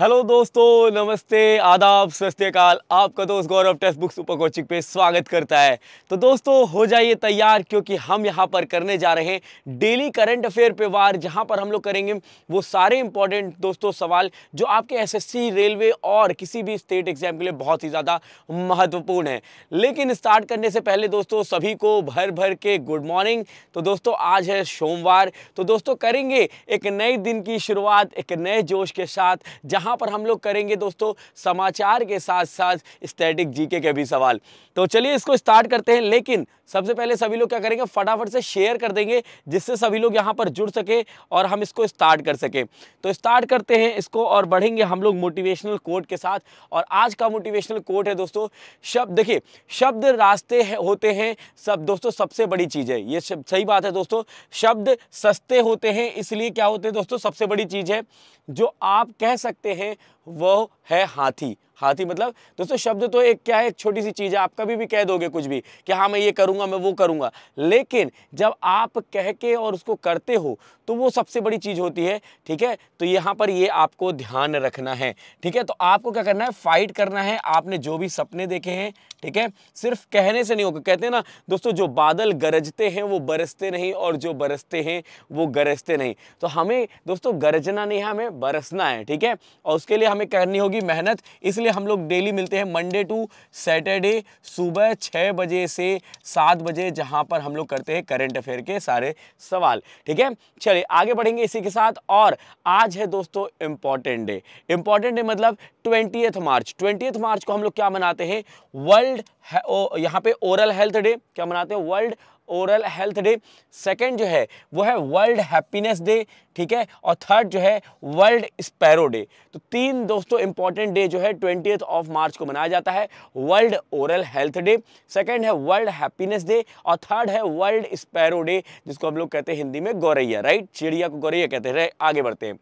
Hello दोस्तों नमस्ते आदाब सत्यकाल आपका दोस्त Gaurav Testbook super coaching पे स्वागत करता है तो दोस्तों हो जाइए तैयार क्योंकि हम यहाँ पर करने जा रहे हैं डेली करंट अफेयर पे वार जहाँ पर हम लोग करेंगे वो सारे इंपॉर्टेंट दोस्तों सवाल जो आपके एसएससी रेलवे और किसी भी स्टेट एग्जाम के लिए बहुत ही ज़्यादा महत्वपूर्ण है लेकिन स्टार्ट करने से पहले दोस्तों सभी को भर भर के गुड मॉर्निंग तो दोस्तों आज है सोमवार तो दोस्तों करेंगे एक नए दिन की शुरुआत एक नए जोश के साथ जहाँ यहाँ पर हम लोग करेंगे दोस्तों समाचार के साथ साथ स्टैटिक जीके के भी सवाल तो चलिए इसको स्टार्ट करते हैं लेकिन सबसे पहले सभी लोग क्या करेंगे फटाफट से शेयर कर देंगे जिससे सभी लोग यहाँ पर जुड़ सके और हम इसको स्टार्ट कर सकें तो स्टार्ट करते हैं इसको और बढ़ेंगे हम लोग मोटिवेशनल कोट के साथ और आज का मोटिवेशनल कोट है दोस्तों शब्द देखिए शब्द रास्ते है, होते हैं सब दोस्तों सबसे बड़ी चीज़ है ये सही बात है दोस्तों शब्द सस्ते होते हैं इसलिए क्या होते हैं दोस्तों सबसे बड़ी चीज़ है जो आप कह सकते हैं वो है हाथी हाथी मतलब दोस्तों शब्द तो एक क्या है एक छोटी सी चीज़ है आप कभी भी कह दोगे कुछ भी कि हाँ मैं ये करूँगा मैं वो करूँगा लेकिन जब आप कह के और उसको करते हो तो वो सबसे बड़ी चीज़ होती है ठीक है तो यहाँ पर ये आपको ध्यान रखना है ठीक है तो आपको क्या करना है फाइट करना है आपने जो भी सपने देखे हैं ठीक है सिर्फ कहने से नहीं होगा कहते हैं ना दोस्तों जो बादल गरजते हैं वो बरसते नहीं और जो बरसते हैं वो गरजते नहीं तो हमें दोस्तों गरजना नहीं है हमें बरसना है ठीक है और उसके लिए हमें करनी होगी मेहनत इसलिए हम लोग डेली मिलते हैं मंडे टू सैटरडे सुबह छः बजे से सात बजे जहाँ पर हम लोग करते हैं करंट अफेयर के सारे सवाल ठीक है चलिए आगे बढ़ेंगे इसी के साथ और आज है दोस्तों इम्पॉर्टेंट डे इम्पॉर्टेंट डे मतलब ट्वेंटी मार्च ट्वेंटी मार्च को हम लोग क्या मनाते हैं वर्ल्ड यहाँ पे ओरल हेल्थ डे क्या मनाते हैं world oral health day second जो है वो है वर्ल्ड हैप्पीनेस डे ठीक है और थर्ड जो है वर्ल्ड स्पैरो डे तो तीन दोस्तों इंपॉर्टेंट डे जो है ट्वेंटी ऑफ मार्च को मनाया जाता है world oral health day second है वर्ल्ड हैप्पीनेस डे और थर्ड है वर्ल्ड स्पैरो डे जिसको हम लोग कहते हैं हिंदी में गौरैया राइट चिड़िया को गौरैया कहते हैं आगे बढ़ते हैं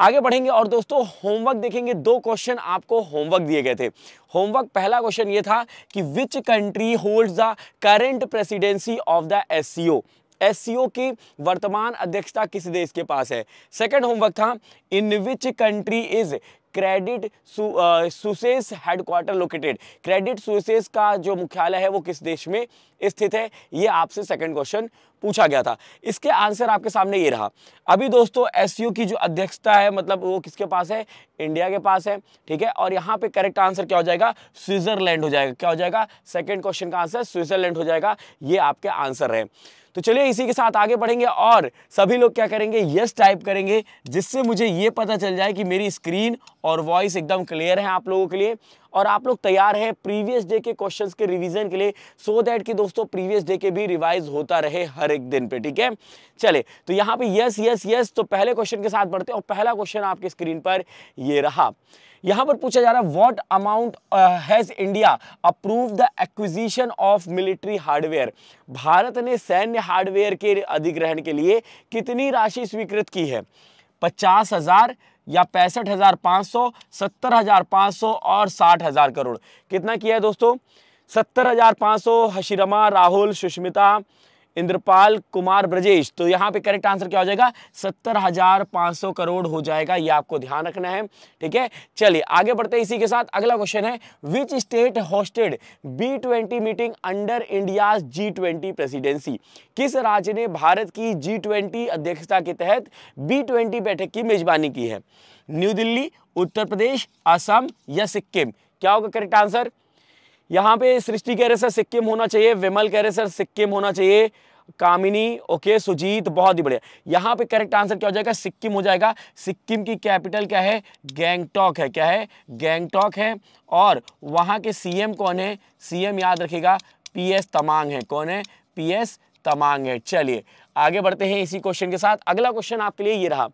आगे बढ़ेंगे और दोस्तों होमवर्क देखेंगे दो क्वेश्चन आपको होमवर्क दिए गए थे होमवर्क पहला क्वेश्चन ये था कि which country holds the current presidency of the S S की वर्तमान अध्यक्षता किस देश के पास है सेकेंड होमवर्क था in which country is Credit Suisse headquarter located Credit Suisse का जो मुख्यालय है वो किस देश में स्थित है ये आपसे सेकंड क्वेश्चन पूछा गया था इसके आंसर आपके सामने ये रहा अभी दोस्तों एस की जो अध्यक्षता है मतलब वो किसके पास है इंडिया के पास है ठीक है और यहाँ पे करेक्ट आंसर क्या हो जाएगा स्विट्जरलैंड हो जाएगा क्या हो जाएगा सेकेंड क्वेश्चन का आंसर स्विट्जरलैंड हो जाएगा ये आपके आंसर है तो चलिए इसी के साथ आगे बढ़ेंगे और सभी लोग क्या करेंगे यस टाइप करेंगे जिससे मुझे ये पता चल जाए कि मेरी स्क्रीन और वॉइस एकदम क्लियर है आप लोगों के लिए और आप लोग तैयार हैं प्रीवियस डे के क्वेश्चंस के रिवीजन के लिए सो so दैट कि दोस्तों प्रीवियस डे के भी रिवाइज होता रहे हर एक दिन पे ठीक है चले तो यहाँ पे यस यस यस तो पहले क्वेश्चन के साथ बढ़ते हैं और पहला क्वेश्चन आपके स्क्रीन पर ये रहा यहां पर पूछा जा रहा है what amount has India approve the acquisition of military hardware Bharat ने सैन्य हार्डवेयर के अधिग्रहण के लिए कितनी राशि स्वीकृत की है पचास हज़ार या पैंसठ हज़ार पांच सौ सत्तर हज़ार पांच सौ और साठ हज़ार करोड़ कितना किया है दोस्तों सत्तर हज़ार पांच सौ हशीरमा राहुल सुष्मिता इंद्रपाल कुमार ब्रजेश तो यहाँ पे करेक्ट आंसर क्या हो जाएगा सत्तर हजार पाँच सौ करोड़ हो जाएगा ये आपको ध्यान रखना है ठीक है चलिए आगे बढ़ते हैं इसी के साथ अगला क्वेश्चन है which state hosted B twenty meeting under India G twenty presidency किस राज्य ने भारत की जी ट्वेंटी अध्यक्षता के तहत बी ट्वेंटी बैठक की मेजबानी की है न्यू दिल्ली उत्तर प्रदेश असम या सिक्किम क्या होगा करेक्ट आंसर यहाँ पे सृष्टि कह रहे सर सिक्किम होना चाहिए विमल कह रहे सर सिक्किम होना चाहिए कामिनी ओके सुजीत बहुत ही बढ़िया यहाँ पे करेक्ट आंसर क्या हो जाएगा सिक्किम हो जाएगा सिक्किम की कैपिटल क्या है गैंगटॉक है क्या है गैंगटॉक है और वहाँ के सीएम कौन है सीएम याद रखेगा पीएस तमांग है कौन है पीएस तमांग है चलिए आगे बढ़ते हैं इसी क्वेश्चन के साथ अगला क्वेश्चन आपके लिए ये रहा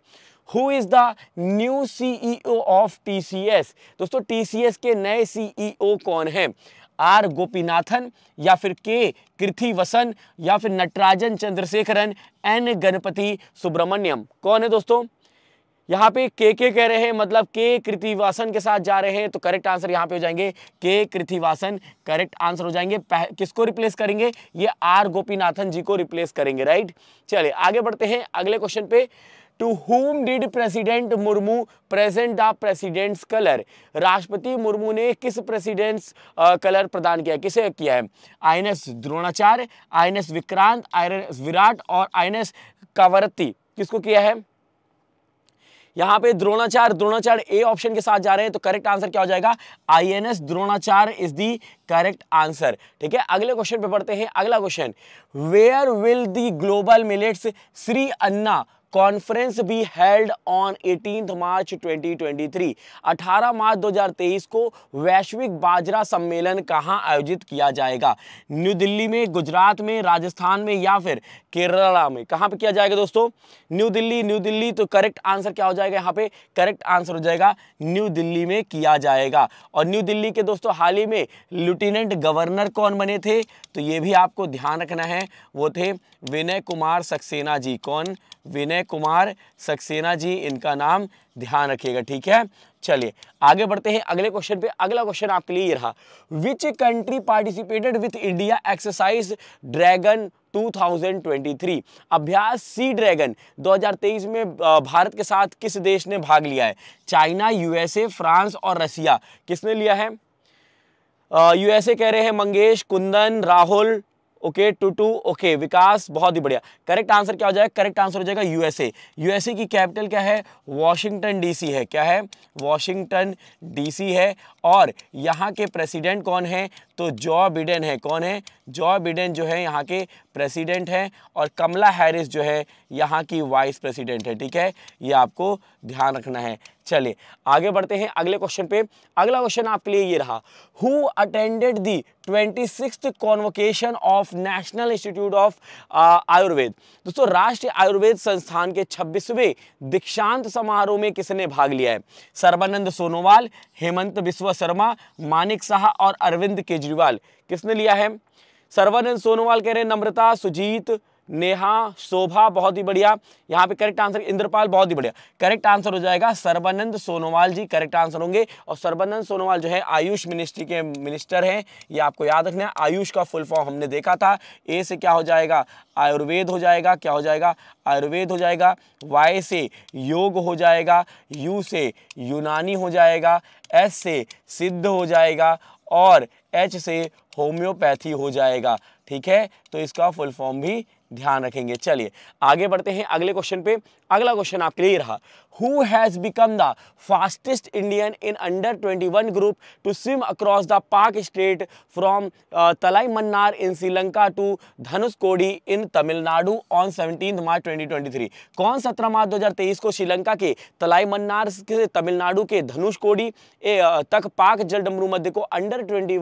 who is the new CEO of TCS दोस्तों टीसीएस के नए सीईओ e कौन है आर गोपीनाथन या फिर के कृथिवसन या फिर नटराजन चंद्रशेखरन एन गणपति सुब्रमण्यम कौन है दोस्तों यहाँ पे के के कह रहे हैं मतलब के कृतिवासन के साथ जा रहे हैं तो करेक्ट आंसर यहाँ पे हो जाएंगे के कृतिवासन करेक्ट आंसर हो जाएंगे किसको रिप्लेस करेंगे ये आर गोपीनाथन जी को रिप्लेस करेंगे राइट चलिए आगे बढ़ते हैं अगले क्वेश्चन पे to whom did president Murmu present the president's colour राष्ट्रपति मुर्मू ने किस प्रेसिडेंट्स कलर uh, प्रदान किया किसे किया है INS Dronacharya INS Vikrant INS Viraat और आईएनएस कावरत्ती किसको किया है यहाँ पे द्रोणाचार्य द्रोणाचार्य ए ऑप्शन के साथ जा रहे हैं तो करेक्ट आंसर क्या हो जाएगा I N S Dronacharya is the correct answer ठीक है अगले क्वेश्चन पे पढ़ते हैं अगला question where will the global millets Shri Anna conference भी हेल्ड ऑन एटीन मार्च 2023 18 मार्च 2023 को वैश्विक बाजरा सम्मेलन कहाँ आयोजित किया जाएगा न्यू दिल्ली में गुजरात में राजस्थान में या फिर केरला में कहाँ पे किया जाएगा दोस्तों न्यू दिल्ली न्यू दिल्ली तो करेक्ट आंसर क्या हो जाएगा यहाँ पे करेक्ट आंसर हो जाएगा न्यू दिल्ली में किया जाएगा और न्यू दिल्ली के दोस्तों हाल ही में लेफ्टिनेंट गवर्नर कौन बने थे तो ये भी आपको ध्यान रखना है वो थे विनय कुमार सक्सेना जी कौन विनय कुमार सक्सेना जी इनका नाम ध्यान रखिएगा ठीक है चलिए आगे बढ़ते हैं अगले क्वेश्चन पे अगला क्वेश्चन आपके लिए ये रहा which country participated with India exercise dragon 2023 अभ्यास सी ड्रैगन 2023 में भारत के साथ किस देश ने भाग लिया है चाइना यूएसए फ्रांस और रसिया किसने लिया है यूएसए कह रहे हैं Mangesh Kundan Rahul okay two two okay Vikas बहुत ही बढ़िया करेक्ट आंसर क्या हो जाएगा करेक्ट आंसर हो जाएगा यूएसए यूएसए की कैपिटल क्या है वॉशिंगटन डीसी है क्या है वॉशिंगटन डीसी है और यहाँ के प्रेसिडेंट कौन है तो जॉ बिडेन है कौन है जॉ बिडेन जो है यहाँ के प्रेसिडेंट हैं और कमला हैरिस जो है यहाँ की वाइस प्रेसिडेंट है ठीक है ये आपको ध्यान रखना है चलिए आगे बढ़ते हैं अगले क्वेश्चन पे अगला क्वेश्चन आपके लिए ये रहा who attended the twenty six convocation of national institute of Ayurveda दोस्तों राष्ट्रीय आयुर्वेद संस्थान के छब्बीसवें दीक्षांत समारोह में किसने भाग लिया है सर्वानंद सोनोवाल हेमंत बिस्वा शर्मा मानिक शाह और अरविंद केजरीवाल किसने लिया है सर्वानंद सोनोवाल कह रहे हैं नम्रता सुजीत नेहा शोभा बहुत ही बढ़िया यहाँ पे करेक्ट आंसर इंद्रपाल बहुत ही बढ़िया करेक्ट आंसर हो जाएगा सर्वानंद सोनोवाल जी करेक्ट आंसर होंगे और सर्वानंद सोनोवाल जो है आयुष मिनिस्ट्री के मिनिस्टर हैं ये आपको याद रखना है आयुष का फुल फॉर्म हमने देखा था ए से क्या हो जाएगा आयुर्वेद हो जाएगा क्या हो जाएगा आयुर्वेद हो जाएगा वाई से योग हो जाएगा यू से यूनानी हो जाएगा एस से सिद्ध हो जाएगा और एच से होम्योपैथी हो जाएगा ठीक है तो इसका फुल फॉर्म भी ध्यान रखेंगे चलिए आगे बढ़ते हैं अगले क्वेश्चन पे अगला क्वेश्चन आपके लिए रहा who has become the fastest Indian in under 21 group to swim across the Palk strait from Talai Mannar in Sri Lanka to Dhanush Kodi in Tamil Nadu on seventeen March 2023 कौन सत्रह मार्च 2023 को श्रीलंका के तलाई मन्नार से तमिलनाडु के धनुष कोडी तक पाक जल डमरू मध्य को अंडर ट्वेंटी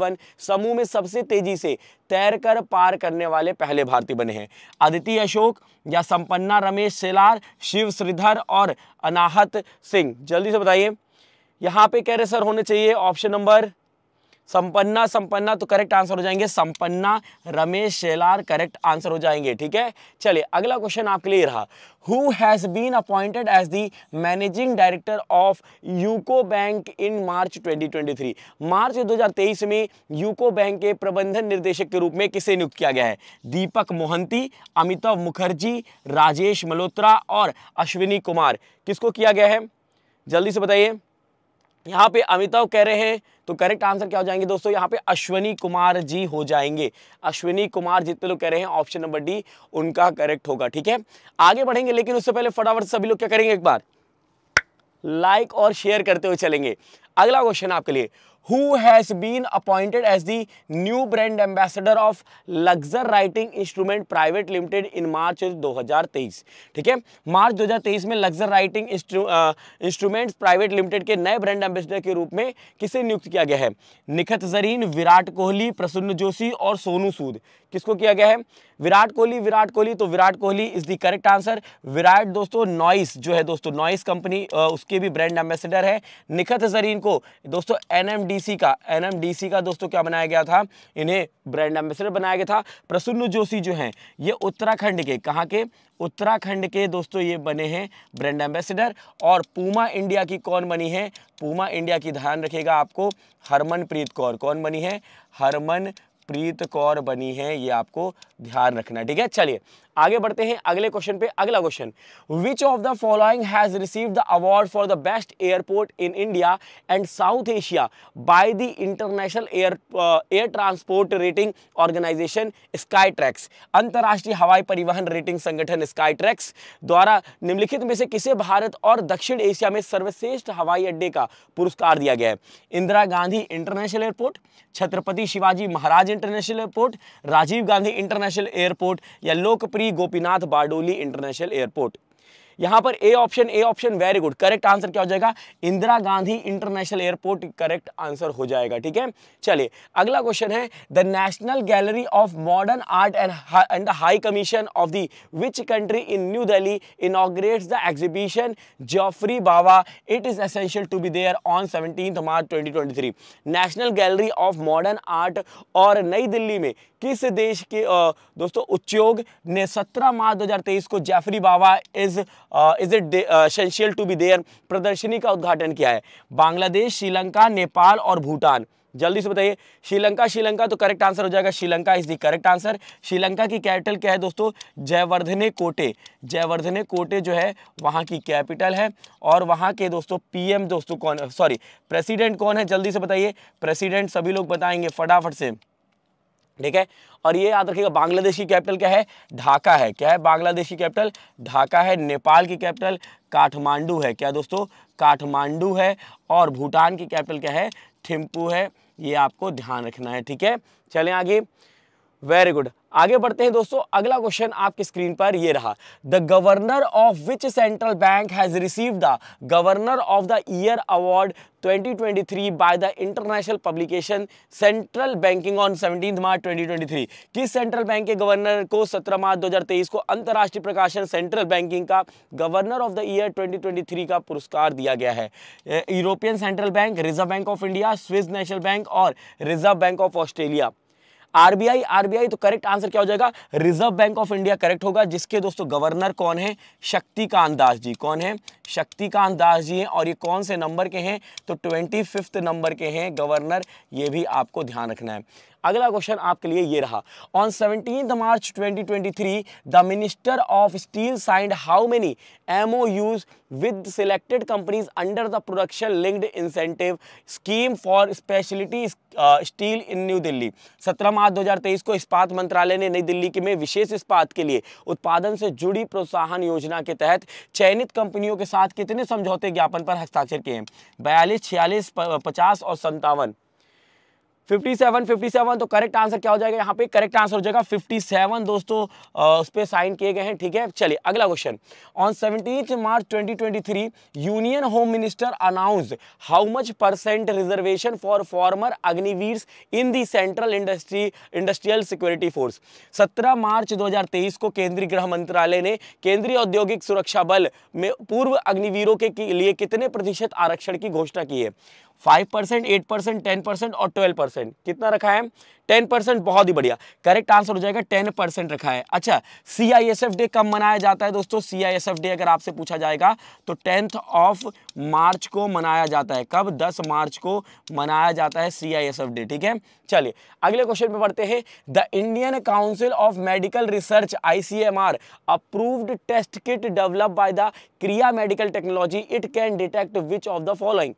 समूह में सबसे तेजी से तैरकर पार करने वाले पहले भारतीय बने हैं अदिति अशोक या संपन्ना रमेश सेलार शिव श्रीधर और अनाहत सिंह जल्दी से बताइए यहाँ पे कह रहे सर होने चाहिए ऑप्शन नंबर संपन्ना संपन्ना तो करेक्ट आंसर हो जाएंगे संपन्ना रमेश शेलार करेक्ट आंसर हो जाएंगे ठीक है चलिए अगला क्वेश्चन आपके लिए रहा who has been appointed as the managing director of UCO bank in March 2023 मार्च 2023 में यूको बैंक के प्रबंधन निर्देशक के रूप में किसे नियुक्त किया गया है दीपक मोहंती अमिताभ मुखर्जी राजेश मल्होत्रा और अश्विनी कुमार किसको किया गया है जल्दी से बताइए यहाँ पे अमिताभ कह रहे हैं तो करेक्ट आंसर क्या हो जाएंगे दोस्तों यहाँ पे अश्वनी कुमार जी हो जाएंगे अश्विनी कुमार जितने लोग कह रहे हैं ऑप्शन नंबर डी उनका करेक्ट होगा ठीक है आगे बढ़ेंगे लेकिन उससे पहले फटाफट सभी लोग क्या करेंगे एक बार लाइक और शेयर करते हुए चलेंगे अगला क्वेश्चन आपके लिए who has been appointed as the new brand ambassador of Luxor writing instrument private limited in March 2023 ठीक है मार्च 2023 में Luxor writing instrument private limited के नए ब्रांड एम्बेसडर के रूप में किसे नियुक्त किया गया है निखत जरीन विराट कोहली प्रसन्न जोशी और सोनू सूद किसको किया गया है विराट कोहली विराट कोहली तो Virat Kohli is the correct answer Virat दोस्तों नॉइस जो है दोस्तों नॉइस कंपनी उसके भी ब्रांड एम्बेसडर है निखत जरीन को दोस्तों एनएमडीसी का एनएमडीसी का दोस्तों क्या बनाया गया था इन्हें ब्रांड एम्बेसडर बनाया गया था प्रसुन्न जोशी जो हैं ये उत्तराखंड के कहाँ के उत्तराखंड के दोस्तों ये बने हैं ब्रांड एम्बेसडर और पूमा इंडिया की कौन बनी है पूमा इंडिया की ध्यान रखेगा आपको हरमनप्रीत कौर कौन बनी है हरमन प्रीत कौर बनी है ये आपको ध्यान रखना ठीक है चलिए आगे बढ़ते हैं अगले क्वेश्चन पे अगला question which of the following has receive the award for the best airport in India and South Asia by the international air air transport rating organisation Skytrax अंतर्राष्ट्रीय हवाई परिवहन रेटिंग संगठन स्काई ट्रैक्स द्वारा निम्नलिखित में से किसे भारत और दक्षिण एशिया में सर्वश्रेष्ठ हवाई अड्डे का पुरस्कार दिया गया है Indira Gandhi international airport Chhatrapati Shivaji Maharaj international airport Rajiv Gandhi international airport या लोकप्रिय श्री गोपीनाथ बारडोली इंटरनेशनल एयरपोर्ट यहां पर A option A option very good correct answer क्या हो जाएगा Indira Gandhi international airport correct answer हो जाएगा ठीक है चलिए अगला क्वेश्चन है the national gallery of modern art and high commission of the which country in new Delhi inaugurates the exhibition Geoffrey Bawa it is essential to be there on seventeen March twenty national gallery of modern art और नई दिल्ली में किस देश के दोस्तों उच्चोग ने 17 मार्च 2023 को Geoffrey Bawa is is it essential to be there प्रदर्शनी का उद्घाटन किया है बांग्लादेश श्रीलंका नेपाल और भूटान जल्दी से बताइए श्रीलंका श्रीलंका तो करेक्ट आंसर हो जाएगा Sri Lanka is the correct answer Sri Lanka की कैपिटल क्या है दोस्तों जयवर्धने कोटे जयवर्धने कोटे जो है वहाँ की कैपिटल है और वहाँ के दोस्तों पीएम दोस्तों कौन सॉरी प्रेसिडेंट कौन है जल्दी से बताइए प्रेसिडेंट सभी लोग बताएंगे फटाफट से ठीक है और ये याद रखिएगा बांग्लादेश की कैपिटल क्या है ढाका है क्या है बांग्लादेश की कैपिटल ढाका है नेपाल की कैपिटल काठमांडू है क्या दोस्तों काठमांडू है और भूटान की कैपिटल क्या है थिम्पू है ये आपको ध्यान रखना है ठीक है चलें आगे वेरी गुड आगे बढ़ते हैं दोस्तों अगला क्वेश्चन आपकी स्क्रीन पर ये रहा the governor of which central bank has receive the governor of the year award 2023 by the international publication central banking on 17 मार्च 2023 किस सेंट्रल बैंक के गवर्नर को 17 मार्च 2023 को अंतर्राष्ट्रीय प्रकाशन सेंट्रल बैंकिंग का गवर्नर ऑफ द ईयर 2023 का पुरस्कार दिया गया है European central bank reserve bank of India Swiss national bank और reserve bank of Australia RBI RBI तो करेक्ट आंसर क्या हो जाएगा reserve bank of India correct होगा जिसके दोस्तों गवर्नर कौन है शक्तिकांत दास जी कौन है शक्तिकांत दास जी हैं और ये कौन से नंबर के हैं तो ट्वेंटी नंबर के हैं गवर्नर ये भी आपको ध्यान रखना है अगला क्वेश्चन आपके लिए ये रहा on seventeen March 2023 the minister of steel signed how many M O Us with selected companies under the production linked incentive scheme for speciality steel in new Delhi सत्रह मार्च 2023 को इस्पात मंत्रालय ने नई दिल्ली के में विशेष इस्पात के लिए उत्पादन से जुड़ी प्रोत्साहन योजना के तहत चयनित कंपनियों के साथ कितने समझौते ज्ञापन पर हस्ताक्षर किए हैं बयालीस छियालीस पचास और संतावन 57 57 तो करेक्ट आंसर क्या हो जाएगा यहाँ पे करेक्ट आंसर हो जाएगा 57 दोस्तों उस पर साइन किए गए हैं ठीक है चलिए अगला question on seventeen March 2023 union home minister announce how much percent reservation for former Agniveer in the central industry industrial security force 17 मार्च 2023 को केंद्रीय गृह मंत्रालय ने केंद्रीय औद्योगिक सुरक्षा बल में पूर्व अग्निवीरों के लिए कितने प्रतिशत आरक्षण की घोषणा की है five percent eight percent ten percent और ट्वेल्व परसेंट कितना रखा है टेन परसेंट बहुत ही बढ़िया करेक्ट आंसर हो जाएगा टेन परसेंट रखा है अच्छा C I S F day कब मनाया जाता है दोस्तों C I S F day अगर आपसे पूछा जाएगा तो टेंथ ऑफ मार्च को मनाया जाता है कब दस मार्च को मनाया जाता है C I S F day ठीक है चलिए अगले क्वेश्चन पे बढ़ते हैं the Indian council of medical research I C M R approved test kit develop by the Kriya medical technology it can detect which of the following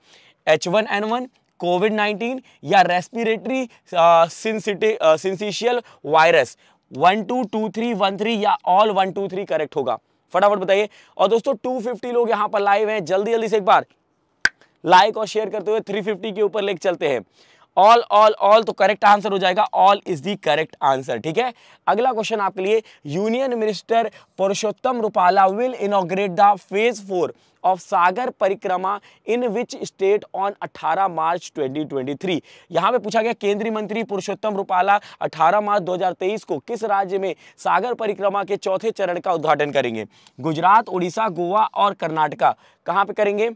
H one N one covid nineteen या respiratory syncytial virus one two two three one three या all one two three correct होगा फटाफट बताइए और दोस्तों 250 लोग यहां पर लाइव हैं जल्दी जल्दी से एक बार लाइक और शेयर करते हुए 350 के ऊपर लेके चलते हैं ऑल ऑल ऑल तो करेक्ट आंसर हो जाएगा all is the correct answer ठीक है अगला क्वेश्चन आपके लिए union minister Purushottam Rupala will inaugurate the phase four of Sagar Parikrama in which state on 18 मार्च 2023 यहां पे पूछा गया केंद्रीय मंत्री पुरुषोत्तम रूपाला 18 मार्च 2023 को किस राज्य में सागर परिक्रमा के चौथे चरण का उद्घाटन करेंगे गुजरात उड़ीसा गोवा और कर्नाटका कहां पे करेंगे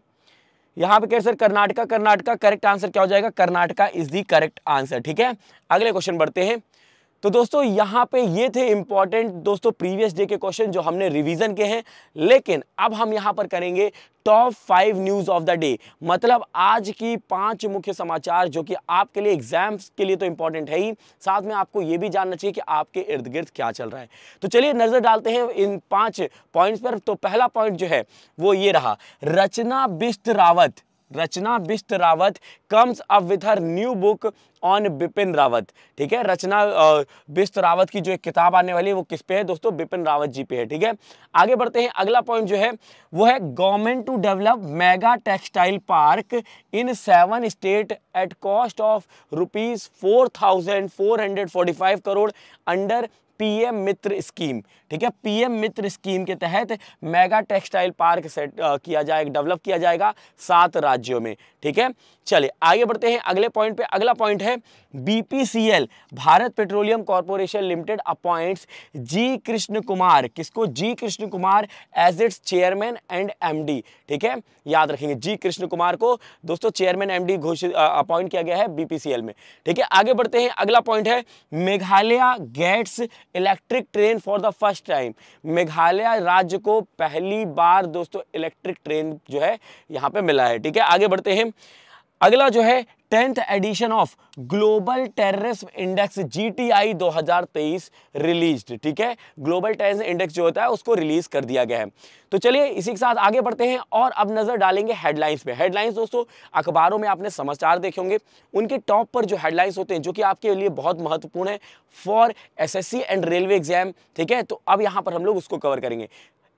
यहाँ पे कह sir Karnataka Karnataka correct answer क्या हो जाएगा Karnataka is the correct answer ठीक है अगले क्वेश्चन बढ़ते हैं तो दोस्तों यहाँ पे ये थे इम्पॉर्टेंट दोस्तों प्रीवियस डे के क्वेश्चन जो हमने रिवीजन के हैं लेकिन अब हम यहाँ पर करेंगे top five news of the day मतलब आज की पांच मुख्य समाचार जो कि आपके लिए एग्जाम्स के लिए तो इंपॉर्टेंट है ही साथ में आपको ये भी जानना चाहिए कि आपके इर्द गिर्द क्या चल रहा है तो चलिए नजर डालते हैं इन पांच पॉइंट्स पर तो पहला पॉइंट जो है वो ये रहा Rachna Bisht Rawat Rachna Bisht Rawat comes up with her new book on Bipin Rawat ठीक है रचना बिष्ट रावत की जो एक किताब आने वाली है वो किस पे है दोस्तों बिपिन रावत जी पे है ठीक है आगे बढ़ते हैं अगला पॉइंट जो है वो है government to develop mega textile park in seven state at cost of rupees four thousand four hundred forty five crore under PM Mitra scheme ठीक है पीएम मित्र स्कीम के तहत मेगा टेक्सटाइल पार्क सेट किया जाएगा डेवलप किया जाएगा सात राज्यों में ठीक है चलिए आगे बढ़ते हैं अगले पॉइंट पे अगला पॉइंट है BPCL Bharat petroleum corporation limited appoints G Krishna Kumar किसको G Krishna Kumar as its chairman and MD ठीक है याद रखेंगे जी कृष्ण कुमार को दोस्तों चेयरमैन एमडी घोषित अपॉइंट किया गया है बीपीसीएल में ठीक है आगे बढ़ते हैं अगला पॉइंट है Meghalaya gets electric train for the first time Meghalaya राज्य को पहली बार दोस्तों इलेक्ट्रिक ट्रेन जो है यहाँ पे मिला है ठीक है आगे बढ़ते हैं अगला जो है tenth edition of global terrorist index GTI 2023 released ठीक है ग्लोबल टेररिस्ट इंडेक्स जो होता है उसको रिलीज कर दिया गया है तो चलिए इसी के साथ आगे बढ़ते हैं और अब नजर डालेंगे हेडलाइंस पे हेडलाइंस दोस्तों अखबारों में आपने समाचार देखे होंगे उनके टॉप पर जो हेडलाइंस होते हैं जो कि आपके लिए बहुत महत्वपूर्ण है for C and railway exam ठीक है तो अब यहाँ पर हम लोग उसको कवर करेंगे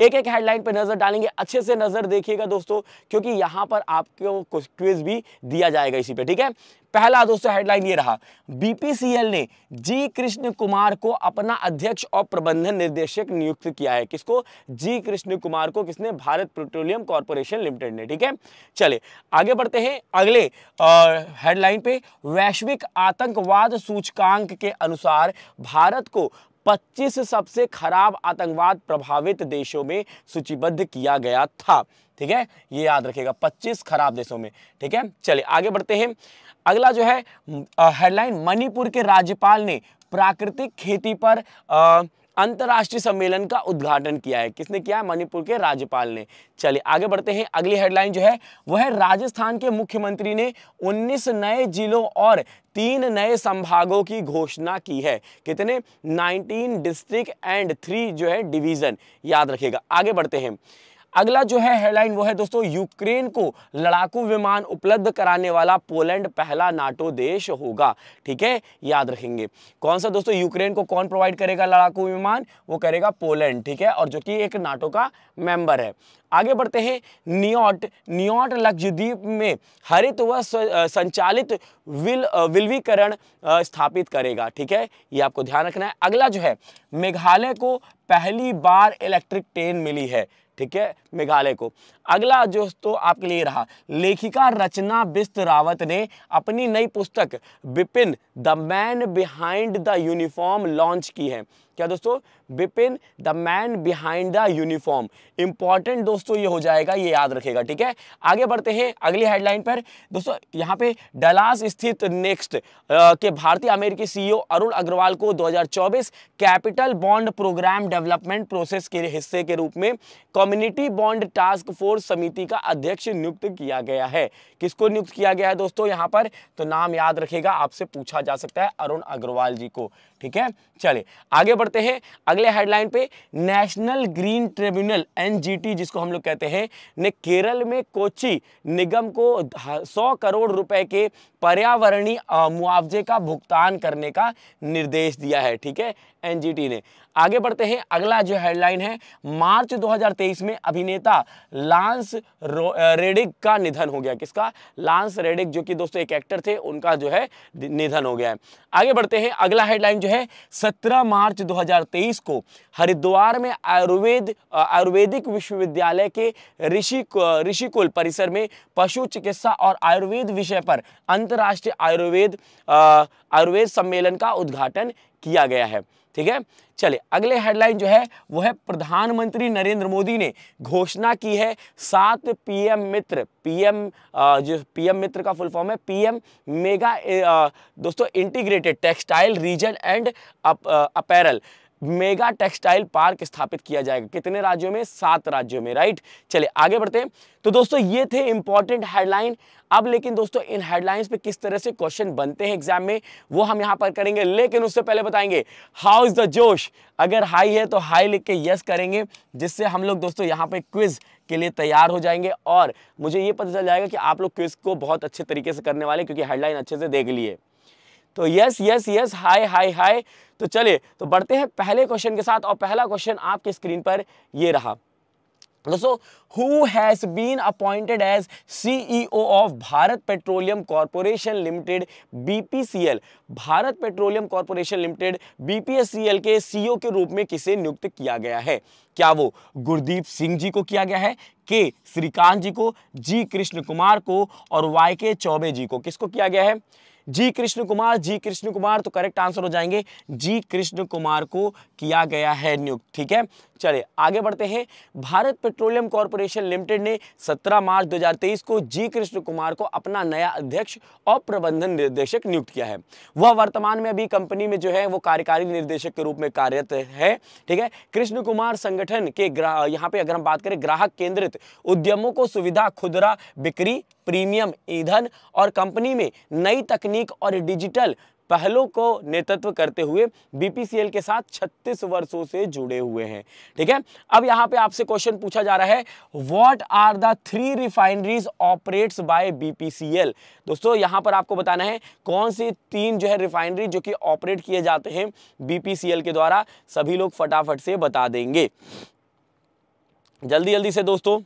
एक एक हेडलाइन पर नज़र डालेंगे अच्छे से नज़र देखिएगा दोस्तों क्योंकि यहां पर आपको कुछ क्विज भी दिया जाएगा इसी पे ठीक है पहला दोस्तों हेडलाइन ये रहा बीपीसीएल ने जी कृष्ण कुमार को अपना अध्यक्ष और प्रबंधन निर्देशक नियुक्त किया है किसको जी कृष्ण कुमार को किसने भारत पेट्रोलियम कॉर्पोरेशन लिमिटेड ने ठीक है चले आगे बढ़ते हैं अगले हेडलाइन पे वैश्विक आतंकवाद सूचकांक के अनुसार भारत को 25 सबसे खराब आतंकवाद प्रभावित देशों में सूचीबद्ध किया गया था ठीक है ये याद रखेगा 25 खराब देशों में ठीक है चलिए आगे बढ़ते हैं अगला जो है हेडलाइन मणिपुर के राज्यपाल ने प्राकृतिक खेती पर आ, अंतर्राष्ट्रीय सम्मेलन का उद्घाटन किया है किसने किया है मणिपुर के राज्यपाल ने चलिए आगे बढ़ते हैं अगली हेडलाइन जो है वह है राजस्थान के मुख्यमंत्री ने 19 नए जिलों और तीन नए संभागों की घोषणा की है कितने 19 डिस्ट्रिक्ट एंड थ्री जो है डिवीजन याद रखिएगा आगे बढ़ते हैं अगला जो है हेडलाइन वो है दोस्तों यूक्रेन को लड़ाकू विमान उपलब्ध कराने वाला पोलैंड पहला नाटो देश होगा ठीक है याद रखेंगे कौन सा दोस्तों यूक्रेन को कौन प्रोवाइड करेगा लड़ाकू विमान वो करेगा पोलैंड ठीक है और जो कि एक नाटो का मेंबर है आगे बढ़ते हैं नियोट नियोट लक्षद्वीप में हरित व संचालित विल विलवीकरण स्थापित करेगा ठीक है ये आपको ध्यान रखना है अगला जो है मेघालय को पहली बार इलेक्ट्रिक ट्रेन मिली है ठीक है मेघालय को अगला जो तो आपके लिए रहा लेखिका रचना बिस्त रावत ने अपनी नई पुस्तक Bipin the man behind the uniform launch की है क्या दोस्तों Bipin the man behind the uniform important दोस्तों ये हो जाएगा ये याद रखेगा ठीक है आगे बढ़ते हैं अगली हेडलाइन पर दोस्तों यहाँ पे डलास स्थित नेक्स्ट के भारतीय अमेरिकी सीईओ e अरुण अग्रवाल को 2024 capital bond programme development process के हिस्से के रूप में कम्युनिटी बॉन्ड टास्क फोर्स समिति का अध्यक्ष नियुक्त किया गया है किसको नियुक्त किया गया है दोस्तों यहाँ पर तो नाम याद रखेगा आपसे पूछा जा सकता है अरुण अग्रवाल जी को ठीक है चले आगे बढ़ते हैं अगले हेडलाइन पे नेशनल ग्रीन ट्रिब्यूनल एनजीटी जिसको हम लोग कहते हैं ने केरल में कोची निगम को सौ करोड़ रुपए के पर्यावरणीय मुआवजे का भुगतान करने का निर्देश दिया है ठीक है एनजीटी ने आगे बढ़ते हैं अगला जो हेडलाइन है मार्च 2023 में अभिनेता लांस रेडिक का निधन हो गया किसका लांस रेडिक जो कि दोस्तों एक एक्टर थे उनका जो है निधन हो गया है आगे बढ़ते हैं अगला हेडलाइन जो है 17 मार्च 2023 को हरिद्वार में आयुर्वेद आयुर्वेदिक विश्वविद्यालय के ऋषि ऋषिकुल परिसर में पशु चिकित्सा और आयुर्वेद विषय पर अंतर अंतर्राष्ट्रीय आयुर्वेद आयुर्वेद सम्मेलन का उद्घाटन किया गया है ठीक है चले अगले हेडलाइन जो है वो है प्रधानमंत्री नरेंद्र मोदी ने घोषणा की है सात पीएम मित्र पीएम जो पीएम मित्र का फुल फॉर्म है पीएम मेगा दोस्तों integrated textile region and apparel अप, मेगा टेक्सटाइल पार्क स्थापित किया जाएगा कितने राज्यों में सात राज्यों में राइट चले आगे बढ़ते हैं तो दोस्तों ये थे इंपॉर्टेंट हेडलाइन अब लेकिन दोस्तों इन हेडलाइंस पे किस तरह से क्वेश्चन बनते हैं एग्जाम में वो हम यहां पर करेंगे लेकिन उससे पहले बताएंगे हाउ इज द जोश अगर हाई है तो हाई लिख के यस करेंगे जिससे हम लोग दोस्तों यहाँ पे क्विज के लिए तैयार हो जाएंगे और मुझे ये पता चल जाएगा कि आप लोग क्विज को बहुत अच्छे तरीके से करने वाले क्योंकि हेडलाइन अच्छे से देख लिए तो yes yes yes hi hi hi तो चलिए तो बढ़ते हैं पहले क्वेश्चन के साथ और पहला क्वेश्चन आपके स्क्रीन पर ये रहा दोस्तों who has been appointed as CEO of Bharat petroleum corporation limited BPCL Bharat petroleum corporation limited BPSCL के सीईओ e के रूप में किसे नियुक्त किया गया है क्या वो गुरदीप सिंह जी को किया गया है के श्रीकांत जी को जी कृष्ण कुमार को और वाई के चौबे जी को किसको किया गया है जी कृष्ण कुमार जी कृष्ण कुमार तो करेक्ट आंसर हो जाएंगे जी कृष्ण कुमार को किया गया है नियुक्त ठीक है चले आगे बढ़ते हैं भारत पेट्रोलियम कॉर्पोरेशन लिमिटेड ने 17 मार्च 2023 को जी कृष्ण कुमार को अपना नया अध्यक्ष और प्रबंधन निर्देशक नियुक्त किया है वह वर्तमान में अभी कंपनी में जो है वो कार्यकारी निर्देशक के रूप में कार्यरत है ठीक है कृष्ण कुमार संगठन के यहाँ पे अगर हम बात करें ग्राहक केंद्रित उद्यमों को सुविधा खुदरा बिक्री प्रीमियम ईंधन और कंपनी में नई तकनीक और डिजिटल पहलों को नेतृत्व करते हुए बीपीसीएल के साथ 36 वर्षों से जुड़े हुए हैं ठीक है अब यहां पे आपसे क्वेश्चन पूछा जा रहा है what are the three refineries operates by BPCL दोस्तों यहां पर आपको बताना है कौन सी तीन जो है रिफाइनरी जो कि ऑपरेट किए जाते हैं बीपीसीएल के द्वारा सभी लोग फटाफट से बता देंगे जल्दी जल्दी से दोस्तों